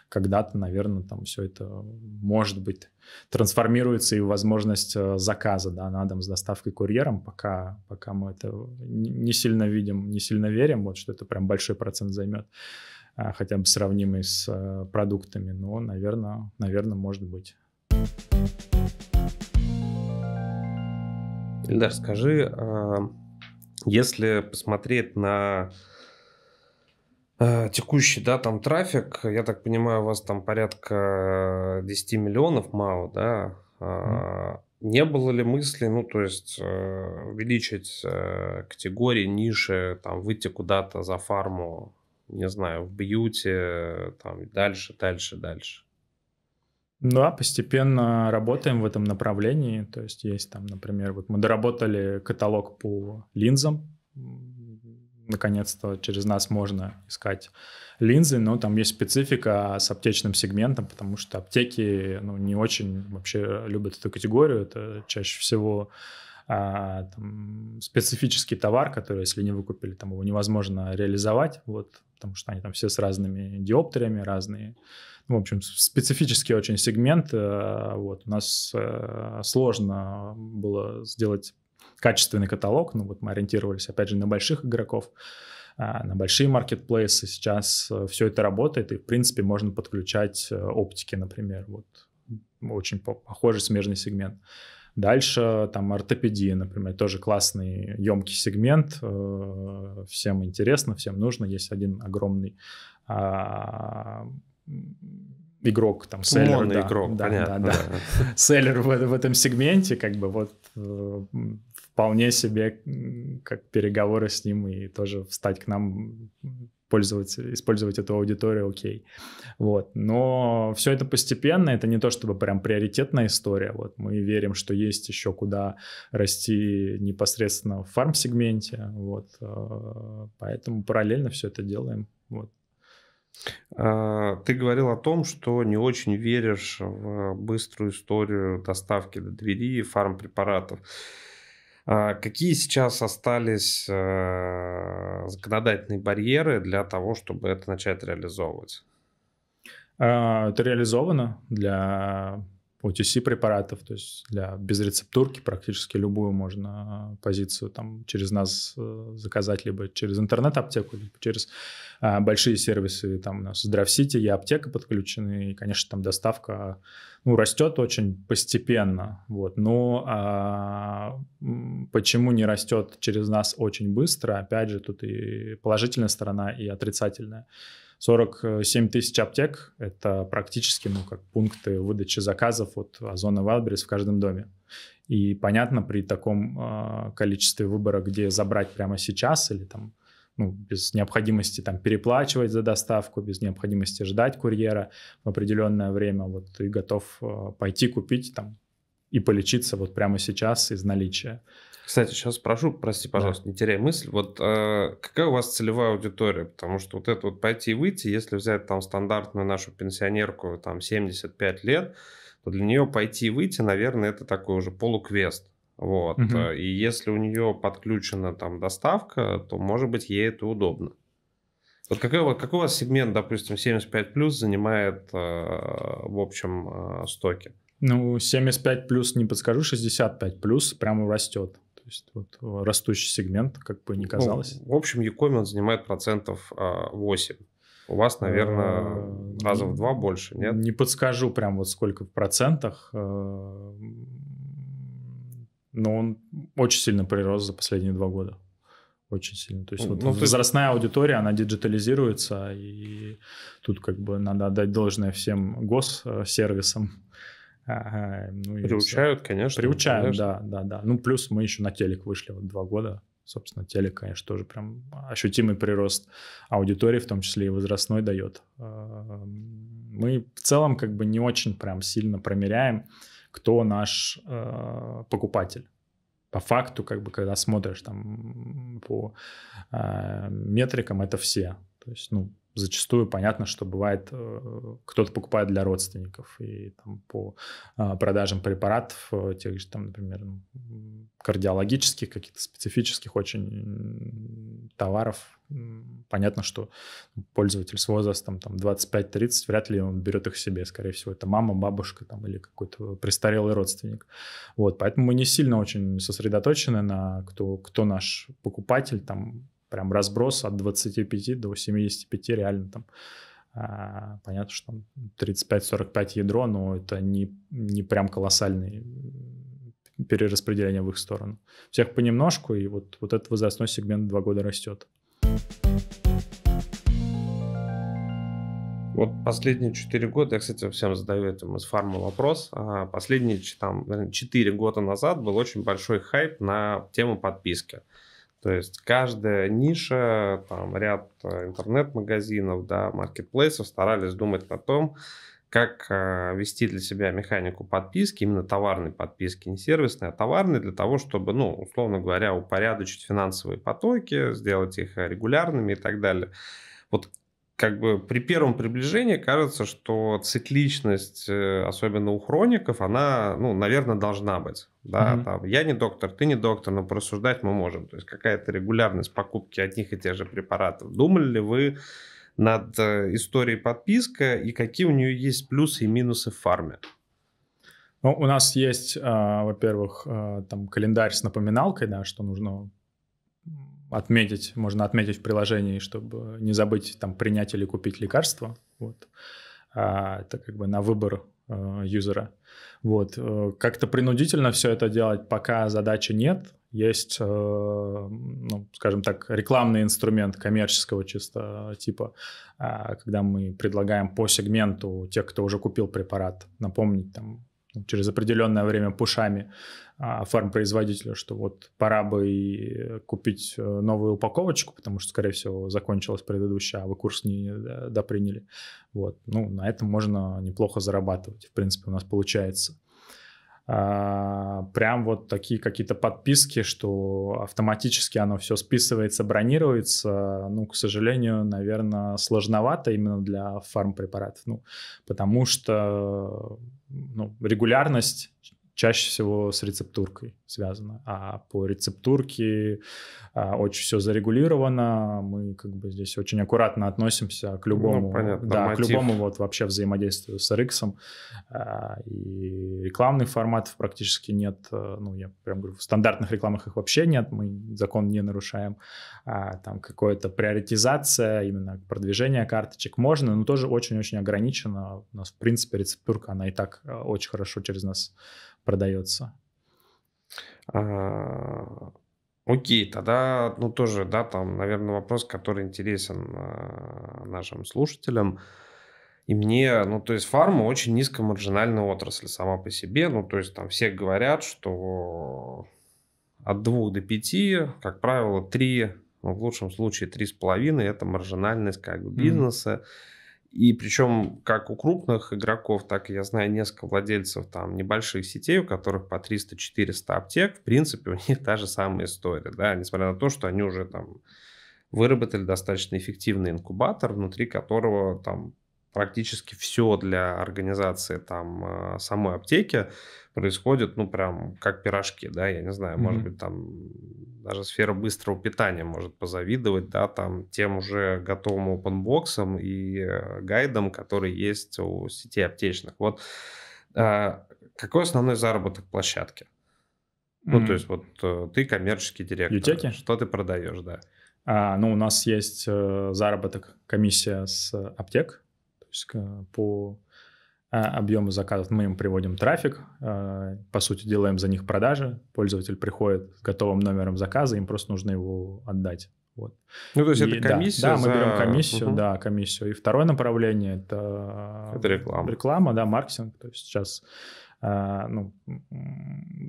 когда-то, наверное, там все это может быть трансформируется и возможность э, заказа да, на дом с доставкой курьером, пока, пока мы это не сильно видим, не сильно верим, вот что это прям большой процент займет, а, хотя бы сравнимый с э, продуктами, но, наверное, наверное, может быть. Ильдар, скажи, а, если посмотреть на Э, текущий, да, там трафик, я так понимаю, у вас там порядка 10 э, миллионов мало, да, mm не было ли мысли, ну, то есть э, увеличить категории, ниши, там, выйти куда-то за фарму, не знаю, в бьюти, там, дальше, дальше, дальше? Да, постепенно работаем в этом направлении, то есть есть там, например, вот мы доработали каталог по линзам, наконец-то через нас можно искать линзы, но там есть специфика с аптечным сегментом, потому что аптеки ну, не очень вообще любят эту категорию. Это чаще всего а, там, специфический товар, который, если не выкупили, там его невозможно реализовать, вот, потому что они там все с разными диоптриями разные. Ну, в общем, специфический очень сегмент. А, вот, у нас а, сложно было сделать качественный каталог. Ну вот мы ориентировались, опять же, на больших игроков, а, на большие маркетплейсы. Сейчас э, все это работает, и, в принципе, можно подключать э, оптики, например. Вот очень похожий смежный сегмент. Дальше э, там ортопедия, например, тоже классный, емкий сегмент. Всем интересно, всем нужно. Есть один огромный а, игрок, там, селлер. да, игрок, да, понятно. Да, да. да. [laughs] селлер в, в этом сегменте, как бы вот вполне себе как переговоры с ним и тоже встать к нам пользоваться использовать эту аудиторию, окей. Вот. Но все это постепенно, это не то чтобы прям приоритетная история. Вот мы верим, что есть еще куда расти непосредственно в фарм-сегменте. Вот. Э, поэтому параллельно все это делаем. Вот. А, ты говорил о том, что не очень веришь в быструю историю доставки до двери фарм препаратов а какие сейчас остались э, законодательные барьеры для того, чтобы это начать реализовывать? А, это реализовано для OTC-препаратов, то есть для безрецептурки практически любую можно э, позицию там через нас э, заказать, либо через интернет-аптеку, либо через а, большие сервисы, там у нас Здравсити и аптека подключены, и, конечно, там доставка, ну, растет очень постепенно, вот, но а, почему не растет через нас очень быстро, опять же, тут и положительная сторона, и отрицательная. 47 тысяч аптек — это практически ну, как пункты выдачи заказов от Озона в в каждом доме. И понятно, при таком э, количестве выбора, где забрать прямо сейчас или там ну, без необходимости там переплачивать за доставку, без необходимости ждать курьера в определенное время, вот ты готов э, пойти купить там и полечиться вот прямо сейчас из наличия. Кстати, сейчас спрошу, прости, пожалуйста, да. не теряй мысль. Вот э, какая у вас целевая аудитория? Потому что вот это вот пойти и выйти, если взять там стандартную нашу пенсионерку, там 75 лет, то для нее пойти и выйти, наверное, это такой уже полуквест. Вот. Угу. И если у нее подключена там доставка, то, может быть, ей это удобно. Вот какой, какой у вас сегмент, допустим, 75 плюс занимает э, в общем э, стоке? Ну, 75 плюс не подскажу, 65 плюс прямо растет. То есть вот э, растущий сегмент, как бы не ну, казалось. Ну, в общем, Якомин занимает процентов 8. А, У вас, наверное, а, раза в два больше, нет? Не подскажу прям вот сколько в процентах, э, но он очень сильно прирос за последние два года. Очень сильно. То есть ну, вот ну, возрастная ты... аудитория, она диджитализируется, и тут как бы надо отдать должное всем госсервисам ну, приучают, все. конечно. Приучают, конечно. да, да, да. Ну, плюс мы еще на телек вышли вот два года. Собственно, телек, конечно, тоже прям ощутимый прирост аудитории, в том числе и возрастной, дает. Эм, мы в целом как бы не очень прям сильно промеряем, кто наш э, покупатель по факту, как бы, когда смотришь там по э, метрикам, это все. То есть, ну, зачастую понятно, что бывает, э, кто-то покупает для родственников, и там, по а, продажам препаратов, э, тех же, там, например, ну, кардиологических, каких-то специфических очень товаров, понятно, что пользователь с возрастом там, 25-30, вряд ли он берет их себе, скорее всего, это мама, бабушка там, или какой-то престарелый родственник. Вот, поэтому мы не сильно очень сосредоточены на кто, кто наш покупатель, там, прям разброс от 25 до 75 реально там. А, понятно, что 35-45 ядро, но это не, не прям колоссальный перераспределение в их сторону. Всех понемножку, и вот, вот этот возрастной сегмент два года растет. Вот последние 4 года, я, кстати, всем задаю этому из фарма вопрос. А, последние там, 4 года назад был очень большой хайп на тему подписки. То есть каждая ниша, там ряд э, интернет-магазинов, да, маркетплейсов старались думать о том, как э, вести для себя механику подписки, именно товарной подписки, не сервисной, а товарной, для того, чтобы, ну, условно говоря, упорядочить финансовые потоки, сделать их э, регулярными и так далее. Вот как бы при первом приближении кажется, что цикличность, э, особенно у хроников, она, ну, наверное, должна быть. Да, mm-hmm. там, я не доктор, ты не доктор, но порассуждать мы можем. То есть какая-то регулярность покупки одних и тех же препаратов. Думали ли вы над э, историей подписка и какие у нее есть плюсы и минусы в фарме? Ну, у нас есть, а, во-первых, а, там календарь с напоминалкой, да, что нужно отметить, можно отметить в приложении, чтобы не забыть там принять или купить лекарство. Вот. А, это как бы на выбор э, юзера. Вот. Э, как-то принудительно все это делать, пока задачи нет. Есть, э, ну, скажем так, рекламный инструмент коммерческого чисто типа, э, когда мы предлагаем по сегменту тех, кто уже купил препарат, напомнить там ну, через определенное время пушами а, фармпроизводителю, что вот пора бы и купить э, новую упаковочку, потому что, скорее всего, закончилась предыдущая, а вы курс не доприняли. Вот. Ну, на этом можно неплохо зарабатывать. В принципе, у нас получается. А, прям вот такие какие-то подписки, что автоматически оно все списывается, бронируется. Ну, к сожалению, наверное, сложновато именно для фармпрепаратов. Ну, потому что ну, регулярность чаще всего с рецептуркой связано. А по рецептурке а, очень все зарегулировано. Мы как бы здесь очень аккуратно относимся к ну, любому, ну, понятно, да, мотив. к любому вот вообще взаимодействию с RX. А, и рекламных форматов практически нет. А, ну, я прям говорю, в стандартных рекламах их вообще нет. Мы закон не нарушаем. А, там какая-то приоритизация, именно продвижение карточек можно, но тоже очень-очень ограничено. У нас, в принципе, рецептурка, она и так а, очень хорошо через нас продается. А, окей, тогда, ну тоже, да, там, наверное, вопрос, который интересен а, нашим слушателям. И мне, ну, то есть фарма очень низкомаржинальная отрасль сама по себе. Ну, то есть там все говорят, что от 2 до 5, как правило, 3, ну, в лучшем случае 3,5 это маржинальность как бы бизнеса. Mm-hmm и причем как у крупных игроков, так и я знаю несколько владельцев там небольших сетей, у которых по 300-400 аптек, в принципе, [laughs] у них та же самая история, да, несмотря на то, что они уже там выработали достаточно эффективный инкубатор, внутри которого там практически все для организации там э, самой аптеки происходит, ну, прям как пирожки, да, я не знаю, mm-hmm. может быть, там даже сфера быстрого питания может позавидовать, да, там тем уже готовым опенбоксам и э, гайдам, которые есть у сети аптечных. Вот э, какой основной заработок площадки? Mm-hmm. Ну, то есть вот ты коммерческий директор. Ютеки? Что ты продаешь, да? А, ну, у нас есть заработок, комиссия с аптек, Э, по а, объему заказов. Мы им приводим трафик, э, по сути, делаем за них продажи. Пользователь приходит с готовым номером заказа, им просто нужно его отдать. Вот. Ну, то есть и, это комиссия? Да, да мы берем комиссию, угу. да, комиссию. И второе направление – это... Это реклама. Реклама, да, маркетинг. То есть сейчас э, ну,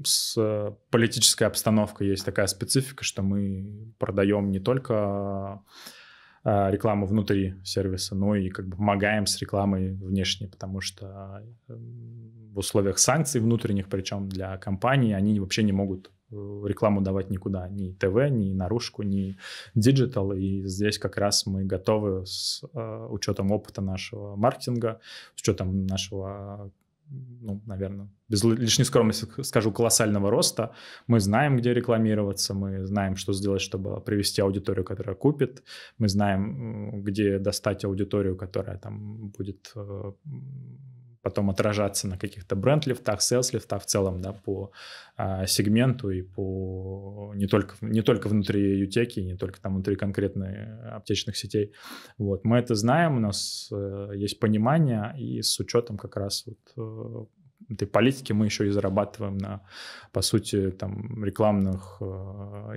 с политической обстановкой есть такая специфика, что мы продаем не только а, рекламу внутри сервиса, ну и как бы помогаем с рекламой внешней, потому что эм, в условиях санкций внутренних, причем для компании они вообще не могут э, рекламу давать никуда, ни ТВ, ни наружку, ни диджитал, и здесь как раз мы готовы с э, учетом опыта нашего маркетинга, с учетом нашего ну, наверное, без лишней скромности скажу, колоссального роста. Мы знаем, где рекламироваться, мы знаем, что сделать, чтобы привести аудиторию, которая купит, мы знаем, где достать аудиторию, которая там будет э, потом отражаться на каких-то бренд-лифтах, селс-лифтах в целом, да, по а, сегменту и по не только, не только внутри ютеки, не только там внутри конкретных э, аптечных сетей. Вот. Мы это знаем, у нас э, есть понимание, и с учетом как раз вот э, этой политики мы еще и зарабатываем на, по сути, там, рекламных э,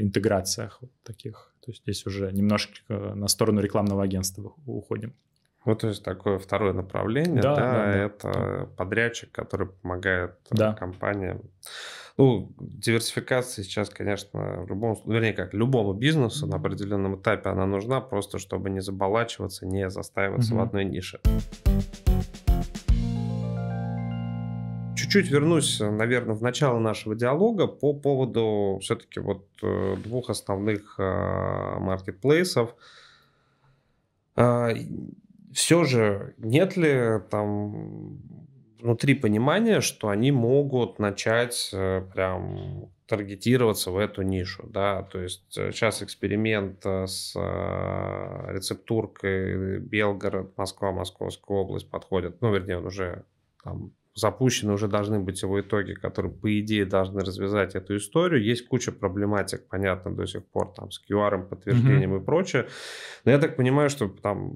интеграциях вот таких. То есть здесь уже немножко э, на сторону рекламного агентства уходим. Ну, то есть такое второе направление, да, да, да это да. подрядчик, который помогает э, да. компаниям. Ну, диверсификация сейчас, конечно, в любом, вернее, как любому бизнесу на определенном этапе она нужна, просто чтобы не заболачиваться, не застаиваться угу. в одной нише. Чуть-чуть вернусь, э, наверное, в начало нашего диалога по поводу все-таки вот э, двух основных маркетплейсов. А, все же нет ли там внутри понимания, что они могут начать э, прям таргетироваться в эту нишу, да, то есть сейчас э, эксперимент э, с рецептуркой Белгород, Москва, Московская область подходит, ну, вернее, он уже там запущены, уже должны быть его итоги, которые, по идее, должны развязать эту историю. Есть куча проблематик, понятно, до сих пор там с QR, подтверждением mm-hmm. и прочее. Но я так понимаю, что там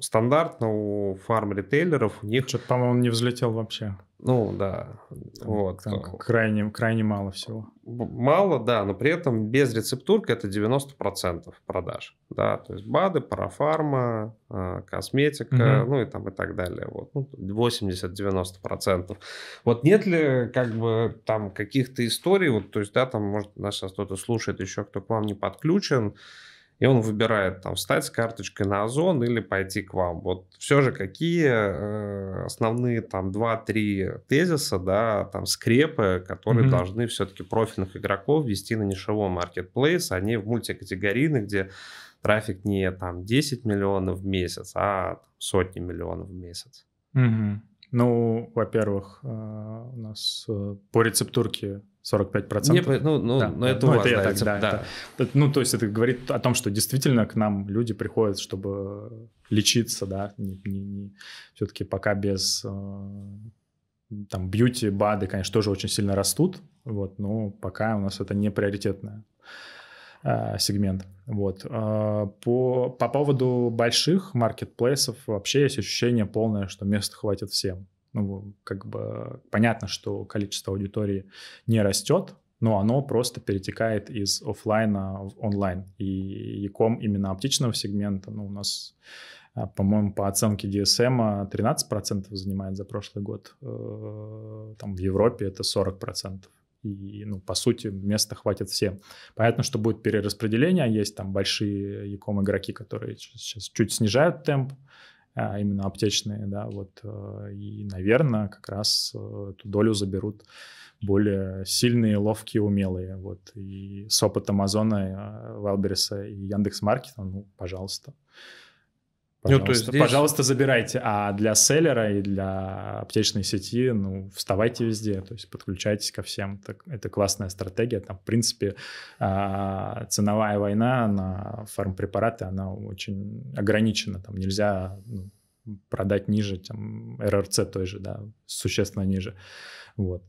стандартно у фарм-ритейлеров у них... Что-то, по-моему, он не взлетел вообще. Ну, да. Вот. Там крайне, крайне мало всего. Мало, да, но при этом без рецептурки это 90% продаж. Да, то есть БАДы, парафарма, а, косметика, угу. ну и там и так далее. Вот. Ну, 80-90%. Вот нет ли как бы там каких-то историй, вот, то есть, да, там, может, нас сейчас кто-то слушает еще, кто к вам не подключен, и он выбирает там встать с карточкой на Озон или пойти к вам. Вот все же какие э, основные там 2-3 тезиса, да, там скрепы, которые mm-hmm. должны все-таки профильных игроков вести на нишевой маркетплейс, а не в мультикатегорийных, где трафик не там 10 миллионов в месяц, а там, сотни миллионов в месяц. Mm-hmm. Ну, во-первых, э, у нас э, по рецептурке 45%. Не, ну, ну, да. но это ну, у вас, это да, так, это, да, да. Это, ну, то есть это говорит о том, что действительно к нам люди приходят, чтобы лечиться, да, не, не, не, все-таки пока без э, там бьюти, БАДы, конечно, тоже очень сильно растут, вот, но пока у нас это не приоритетная э, сегмент. Вот. Э, по, по поводу больших маркетплейсов вообще есть ощущение полное, что места хватит всем. Ну, как бы понятно, что количество аудитории не растет, но оно просто перетекает из офлайна в онлайн. И яком именно оптичного сегмента, ну, у нас, а, по-моему, по оценке DSM 13% занимает за прошлый год. Э, там в Европе это 40%. И, ну, по сути, места хватит всем. Понятно, что будет перераспределение, есть там большие яком игроки, которые сейчас чуть снижают темп, а, именно аптечные, да, вот, э, и, наверное, как раз э, эту долю заберут более сильные, ловкие, умелые, вот, и с опытом Амазона, Вайлдберриса э, и Яндекс.Маркета, ну, пожалуйста. Пожалуйста, ну, то есть здесь... пожалуйста, забирайте. А для селлера и для аптечной сети, ну, вставайте везде, то есть подключайтесь ко всем. Это, это классная стратегия. Там, в принципе, а, ценовая война на фармпрепараты, она очень ограничена. Там нельзя ну, продать ниже, там, РРЦ той же, да, существенно ниже. Вот.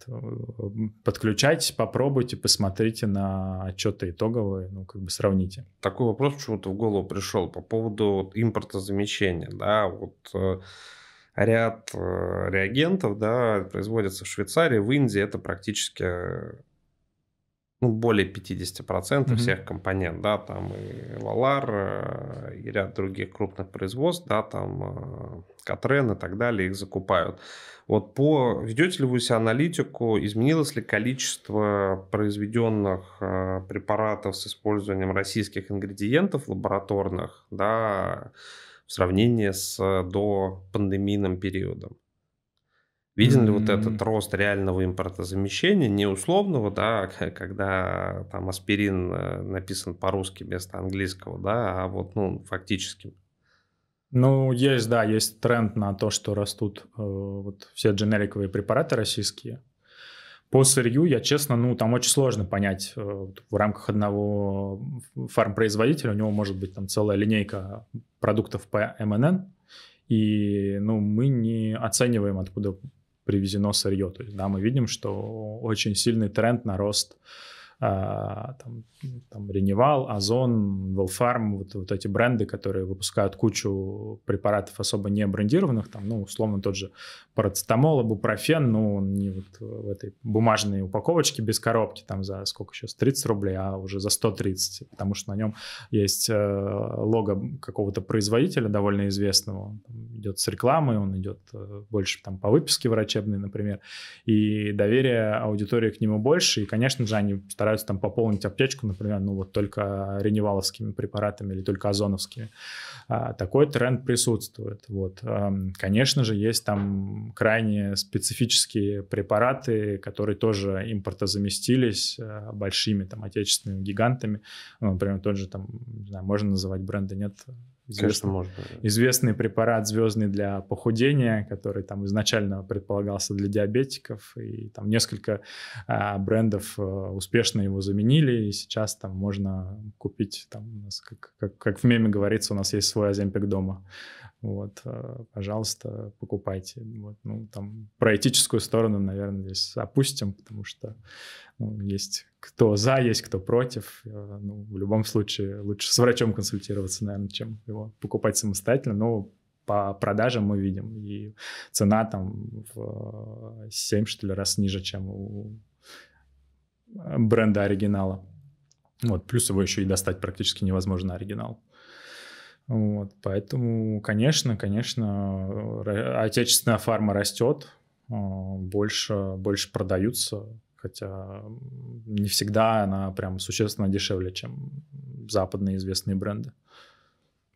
Подключайтесь, попробуйте, посмотрите на отчеты итоговые, ну, как бы сравните. Такой вопрос почему-то в голову пришел по поводу вот, импортозамещения, да, вот э, ряд э, реагентов, да, производится в Швейцарии, в Индии это практически э, ну, более 50% mm-hmm. всех компонент, да, там и Valar э, и ряд других крупных производств, да, там э, Катрен и так далее, их закупают. Вот по, ведете ли вы себе аналитику, изменилось ли количество произведенных э, препаратов с использованием российских ингредиентов лабораторных, да, в сравнении с до пандемийным периодом? Виден ли вот этот рост реального импортозамещения, не условного, да, когда там аспирин э, написан по-русски вместо английского, да, а вот, ну, фактически. Ну, есть, да, есть тренд на то, что растут э, вот все дженериковые препараты российские. По сырью, я честно, ну, там очень сложно понять. Э, в рамках одного фармпроизводителя у него может быть там целая линейка продуктов по МНН, и ну, мы не оцениваем, откуда привезено сырье. То есть, да, мы видим, что очень сильный тренд на рост а, там, там Renewal, Озон, Wellfarm, вот, вот эти бренды, которые выпускают кучу препаратов особо не брендированных, там, ну, условно, тот же парацетамол, бупрофен, ну, он не вот в этой бумажной упаковочке без коробки, там, за сколько сейчас, 30 рублей, а уже за 130, потому что на нем есть э, лого какого-то производителя довольно известного, там, идет с рекламой, он идет э, больше там по выписке врачебной, например, и доверие аудитории к нему больше, и, конечно же, они стараются стараюсь там пополнить аптечку, например, ну вот только реневаловскими препаратами или только озоновскими. А, такой тренд присутствует. Вот. Эм, конечно же, есть там крайне специфические препараты, которые тоже импортозаместились э, большими там отечественными гигантами. Ну, например, тот же там, не знаю, можно называть бренды, нет? Известный, Конечно, можно. Известный препарат звездный для похудения, который там изначально предполагался для диабетиков, и там несколько а, брендов а, успешно его заменили, и сейчас там можно купить, там, у нас, как, как, как в меме говорится, у нас есть свой Аземпик дома. Вот, а, пожалуйста, покупайте. Вот, ну, там про этическую сторону, наверное, здесь опустим, потому что ну, есть кто за, есть кто против. А, ну, в любом случае лучше с врачом консультироваться, наверное, чем его покупать самостоятельно. Но по продажам мы видим. И цена там в 7, что ли, раз ниже, чем у бренда оригинала. Вот, плюс его еще и достать практически невозможно оригинал. Вот, поэтому, конечно, конечно, отечественная фарма растет, а, больше, больше продаются, хотя не всегда она прям существенно дешевле, чем западные известные бренды.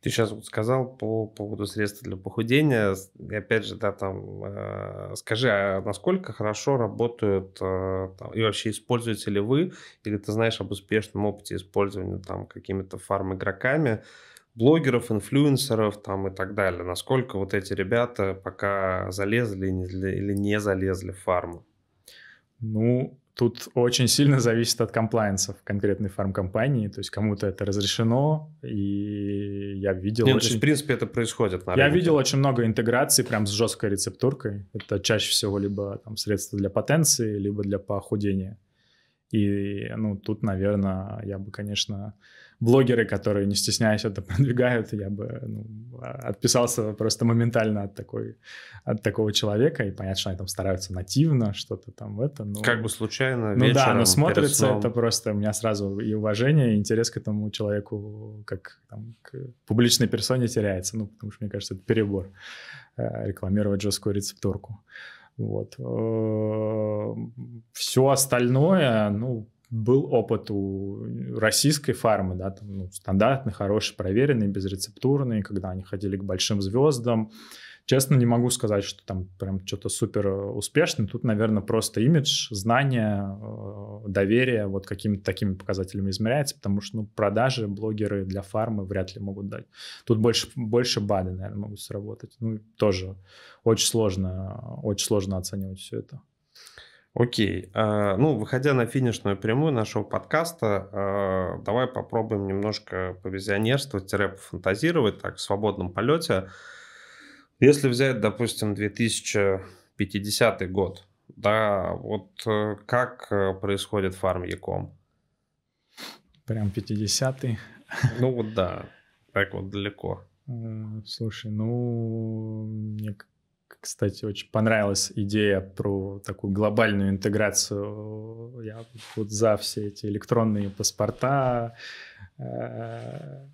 Ты сейчас вот сказал по поводу средств для похудения. И опять же, да, там, э, скажи, а насколько хорошо работают э, там, и вообще используете ли вы, или ты знаешь об успешном опыте использования там какими-то фарм-игроками, блогеров, инфлюенсеров там и так далее. Насколько вот эти ребята пока залезли или не залезли в фарму? Ну, тут очень сильно зависит от комплайенсов конкретной фармкомпании, то есть кому-то это разрешено, и я видел... Нет, очень... Ну, то есть, в принципе, это происходит на Я видел очень много интеграций прям с жесткой рецептуркой. Это чаще всего либо там, средства для потенции, либо для похудения. И, ну, тут, наверное, я бы, конечно, блогеры, которые, не стесняясь, это [laughs] продвигают, я бы ну, а, отписался просто моментально от, такой, от такого человека. И понятно, что они там стараются нативно что-то там в это. Ну, как бы случайно Ну да, но смотрится это просто... У меня сразу и уважение, и интерес к этому человеку как там, к публичной персоне теряется. Ну, потому что, мне кажется, это перебор э, рекламировать жесткую рецептурку. Вот. Э, Все остальное, ну, был опыт у российской фармы, да, там, ну, стандартный, хороший, проверенный, безрецептурный, когда они ходили к большим звездам. Честно, не могу сказать, что там прям что-то супер э, успешно. Тут, наверное, просто имидж, знание, э, доверие вот какими-то такими показателями измеряется, потому что ну, продажи блогеры для фармы вряд ли могут дать. Тут больше, больше БАДы, наверное, могут сработать. Ну, тоже очень сложно, очень сложно оценивать все это. Окей. А, ну, выходя на финишную прямую нашего подкаста, а, давай попробуем немножко повизионерствовать-пофантазировать так в свободном полете. Если взять, допустим, 2050 год, да, вот э, как э, происходит фарм Яком? Прям 50-й? Ну вот да, так вот далеко. Э, слушай, ну, мне кстати, очень понравилась идея про такую глобальную интеграцию. Я вот за все эти электронные паспорта, э,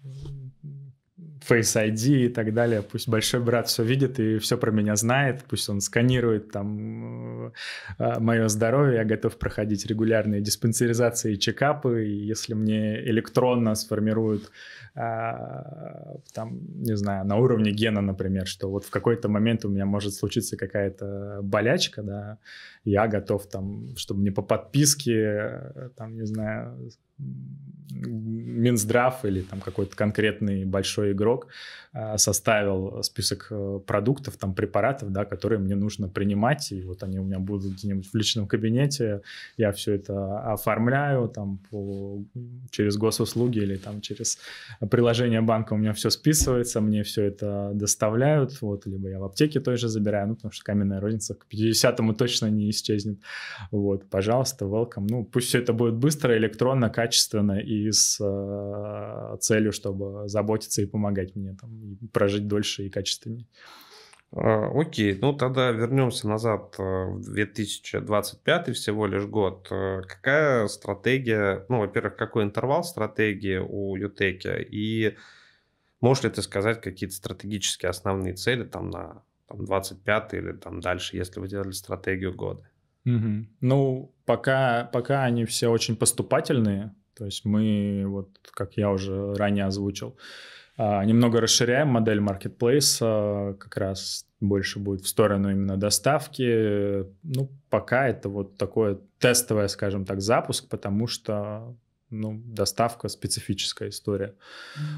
Face ID и так далее. Пусть большой брат все видит и все про меня знает, пусть он сканирует там э, э, мое здоровье, я готов проходить регулярные диспансеризации и чекапы, и если мне электронно сформируют э, там, не знаю, на уровне гена, например, что вот в какой-то момент у меня может случиться какая-то болячка, да, я готов там, чтобы мне по подписке, там, не знаю, Минздрав или там какой-то конкретный большой игрок э, составил список э, продуктов, там препаратов, да, которые мне нужно принимать, и вот они у меня будут где-нибудь в личном кабинете, я все это оформляю там по, через госуслуги или там через приложение банка у меня все списывается, мне все это доставляют, вот, либо я в аптеке тоже забираю, ну, потому что каменная розница к 50-му точно не исчезнет, вот, пожалуйста, welcome, ну, пусть все это будет быстро, электронно, качественно, качественно и с э, целью, чтобы заботиться и помогать мне там, прожить дольше и качественнее. А, окей, ну тогда вернемся назад э, в 2025 всего лишь год. Э, какая стратегия, ну, во-первых, какой интервал стратегии у Ютеки и можешь ли ты сказать какие-то стратегические основные цели там на там, 25 или там дальше, если вы делали стратегию года? Угу. Ну, пока, пока они все очень поступательные, то есть мы, вот как я уже ранее озвучил, а, немного расширяем модель маркетплейса, как раз больше будет в сторону именно доставки. Ну, пока это вот такое тестовое, скажем так, запуск, потому что ну, доставка специфическая история.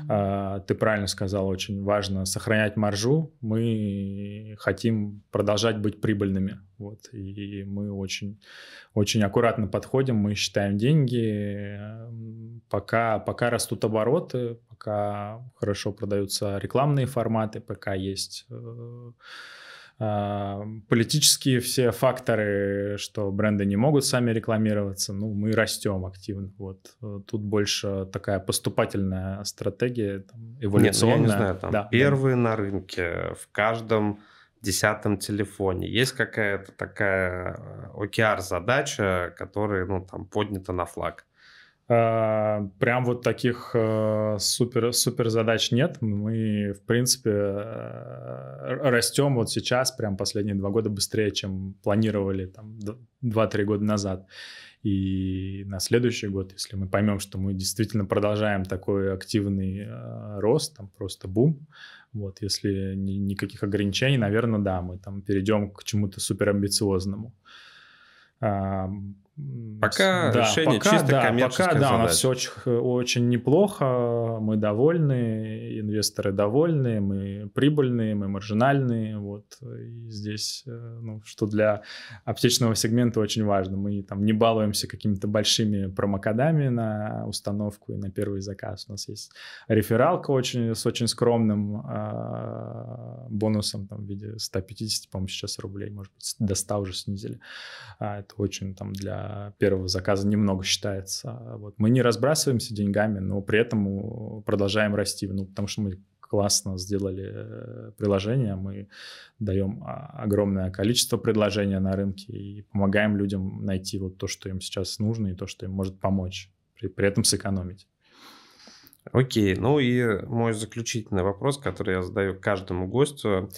Mm-hmm. ты правильно сказал, очень важно сохранять маржу. Мы хотим продолжать быть прибыльными. Вот, и мы очень, очень аккуратно подходим, мы считаем деньги. Пока, пока растут обороты, пока хорошо продаются рекламные форматы, пока есть э, а, политические все факторы, что бренды не могут сами рекламироваться, ну, мы растем активно. Вот э, тут больше такая поступательная стратегия, там, эволюционная. Нет, ну, я не знаю, там да, первые да. на рынке в каждом десятом телефоне. Есть какая-то такая OKR э, задача, которая, ну, там, поднята на флаг. А, прям вот таких э, супер, супер задач нет. Мы, в принципе, э, растем вот сейчас, прям последние два года быстрее, чем планировали там два-три года назад. И на следующий год, если мы поймем, что мы действительно продолжаем такой активный э, рост, там просто бум, вот, если никаких ограничений, наверное, да, мы там перейдем к чему-то суперамбициозному Пока да, решение пока, чисто да, коммерческое. Пока, да, у нас все очень, очень неплохо, мы довольны, инвесторы довольны, мы прибыльные, мы маржинальные, вот, и здесь, э, ну, что для аптечного сегмента очень важно, мы там не балуемся какими-то большими промокодами на установку и на первый заказ, у нас есть рефералка очень, с очень скромным э, бонусом, там, в виде 150, по-моему, сейчас рублей, может быть, до 100 уже снизили, а, это очень там для Э, первого заказа немного считается. Вот. Мы не разбрасываемся деньгами, но при этом э, продолжаем расти, ну, потому что мы классно сделали э, приложение, мы даем а, огромное количество предложений на рынке и помогаем людям найти вот то, что им сейчас нужно и то, что им может помочь, при, при этом сэкономить. Окей, ну и мой заключительный вопрос, который я задаю каждому гостю.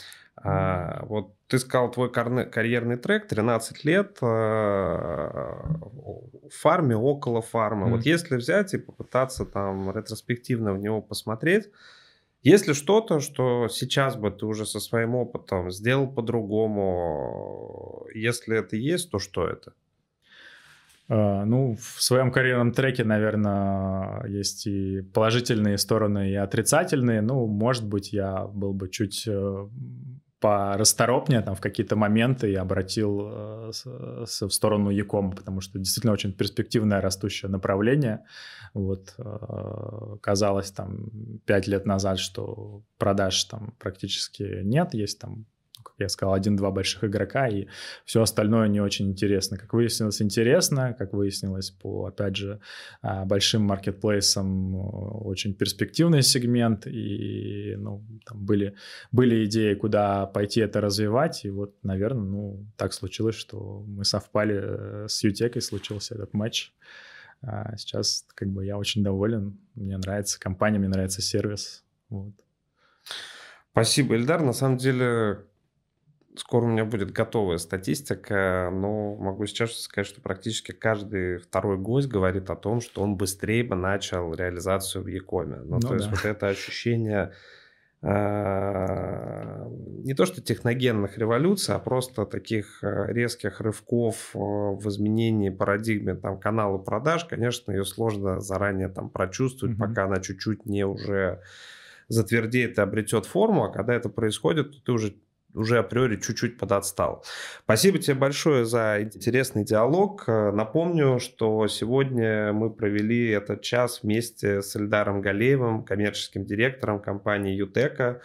А, вот ты сказал, твой карьерный трек 13 лет а, в фарме, около фарма. Mm. Вот если взять и попытаться там ретроспективно в него посмотреть, есть ли что-то, что сейчас бы ты уже со своим опытом сделал по-другому? Если это есть, то что это? А, ну, в своем карьерном треке, наверное, есть и положительные стороны, и отрицательные. Ну, может быть, я был бы чуть э, по расторопнее там в какие-то моменты и обратил э, в сторону Якома, потому что действительно очень перспективное растущее направление. Вот э, казалось там пять лет назад, что продаж там практически нет, есть там я сказал, один-два больших игрока, и все остальное не очень интересно. Как выяснилось, интересно, как выяснилось по, опять же, а, большим маркетплейсам э, очень перспективный сегмент, и ну, там были, были идеи, куда пойти это развивать, и вот, наверное, ну, так случилось, что мы совпали э, с Ютекой, случился этот матч. А сейчас как бы я очень доволен, мне нравится компания, мне нравится сервис. Вот. Спасибо, Эльдар. На самом деле, скоро у меня будет готовая статистика, но могу сейчас сказать, что практически каждый второй гость говорит о том, что он быстрее бы начал реализацию в Якоме. Ну, ну то да. есть вот это ощущение а, не то что техногенных революций, а просто таких а, резких рывков а, в изменении парадигмы там, канала продаж, конечно, ее сложно заранее там прочувствовать, mm-hmm. пока она чуть-чуть не уже затвердеет и обретет форму, а когда это происходит, то ты уже уже априори чуть-чуть подотстал. Спасибо тебе большое за интересный диалог. Э, напомню, что сегодня мы провели этот час вместе с Эльдаром Галеевым, коммерческим директором компании «Ютека».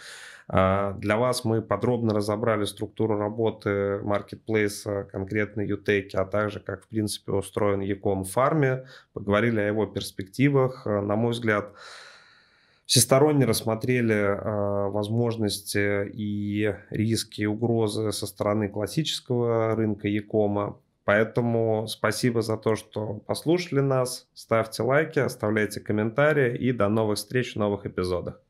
Э, для вас мы подробно разобрали структуру работы маркетплейса конкретно Ютеки, а также как, в принципе, устроен Яком e фарме, поговорили о его перспективах. Э, на мой взгляд, всесторонне рассмотрели э, возможности и риски, и угрозы со стороны классического рынка Якома. Поэтому спасибо за то, что послушали нас. Ставьте лайки, оставляйте комментарии и до новых встреч в новых эпизодах.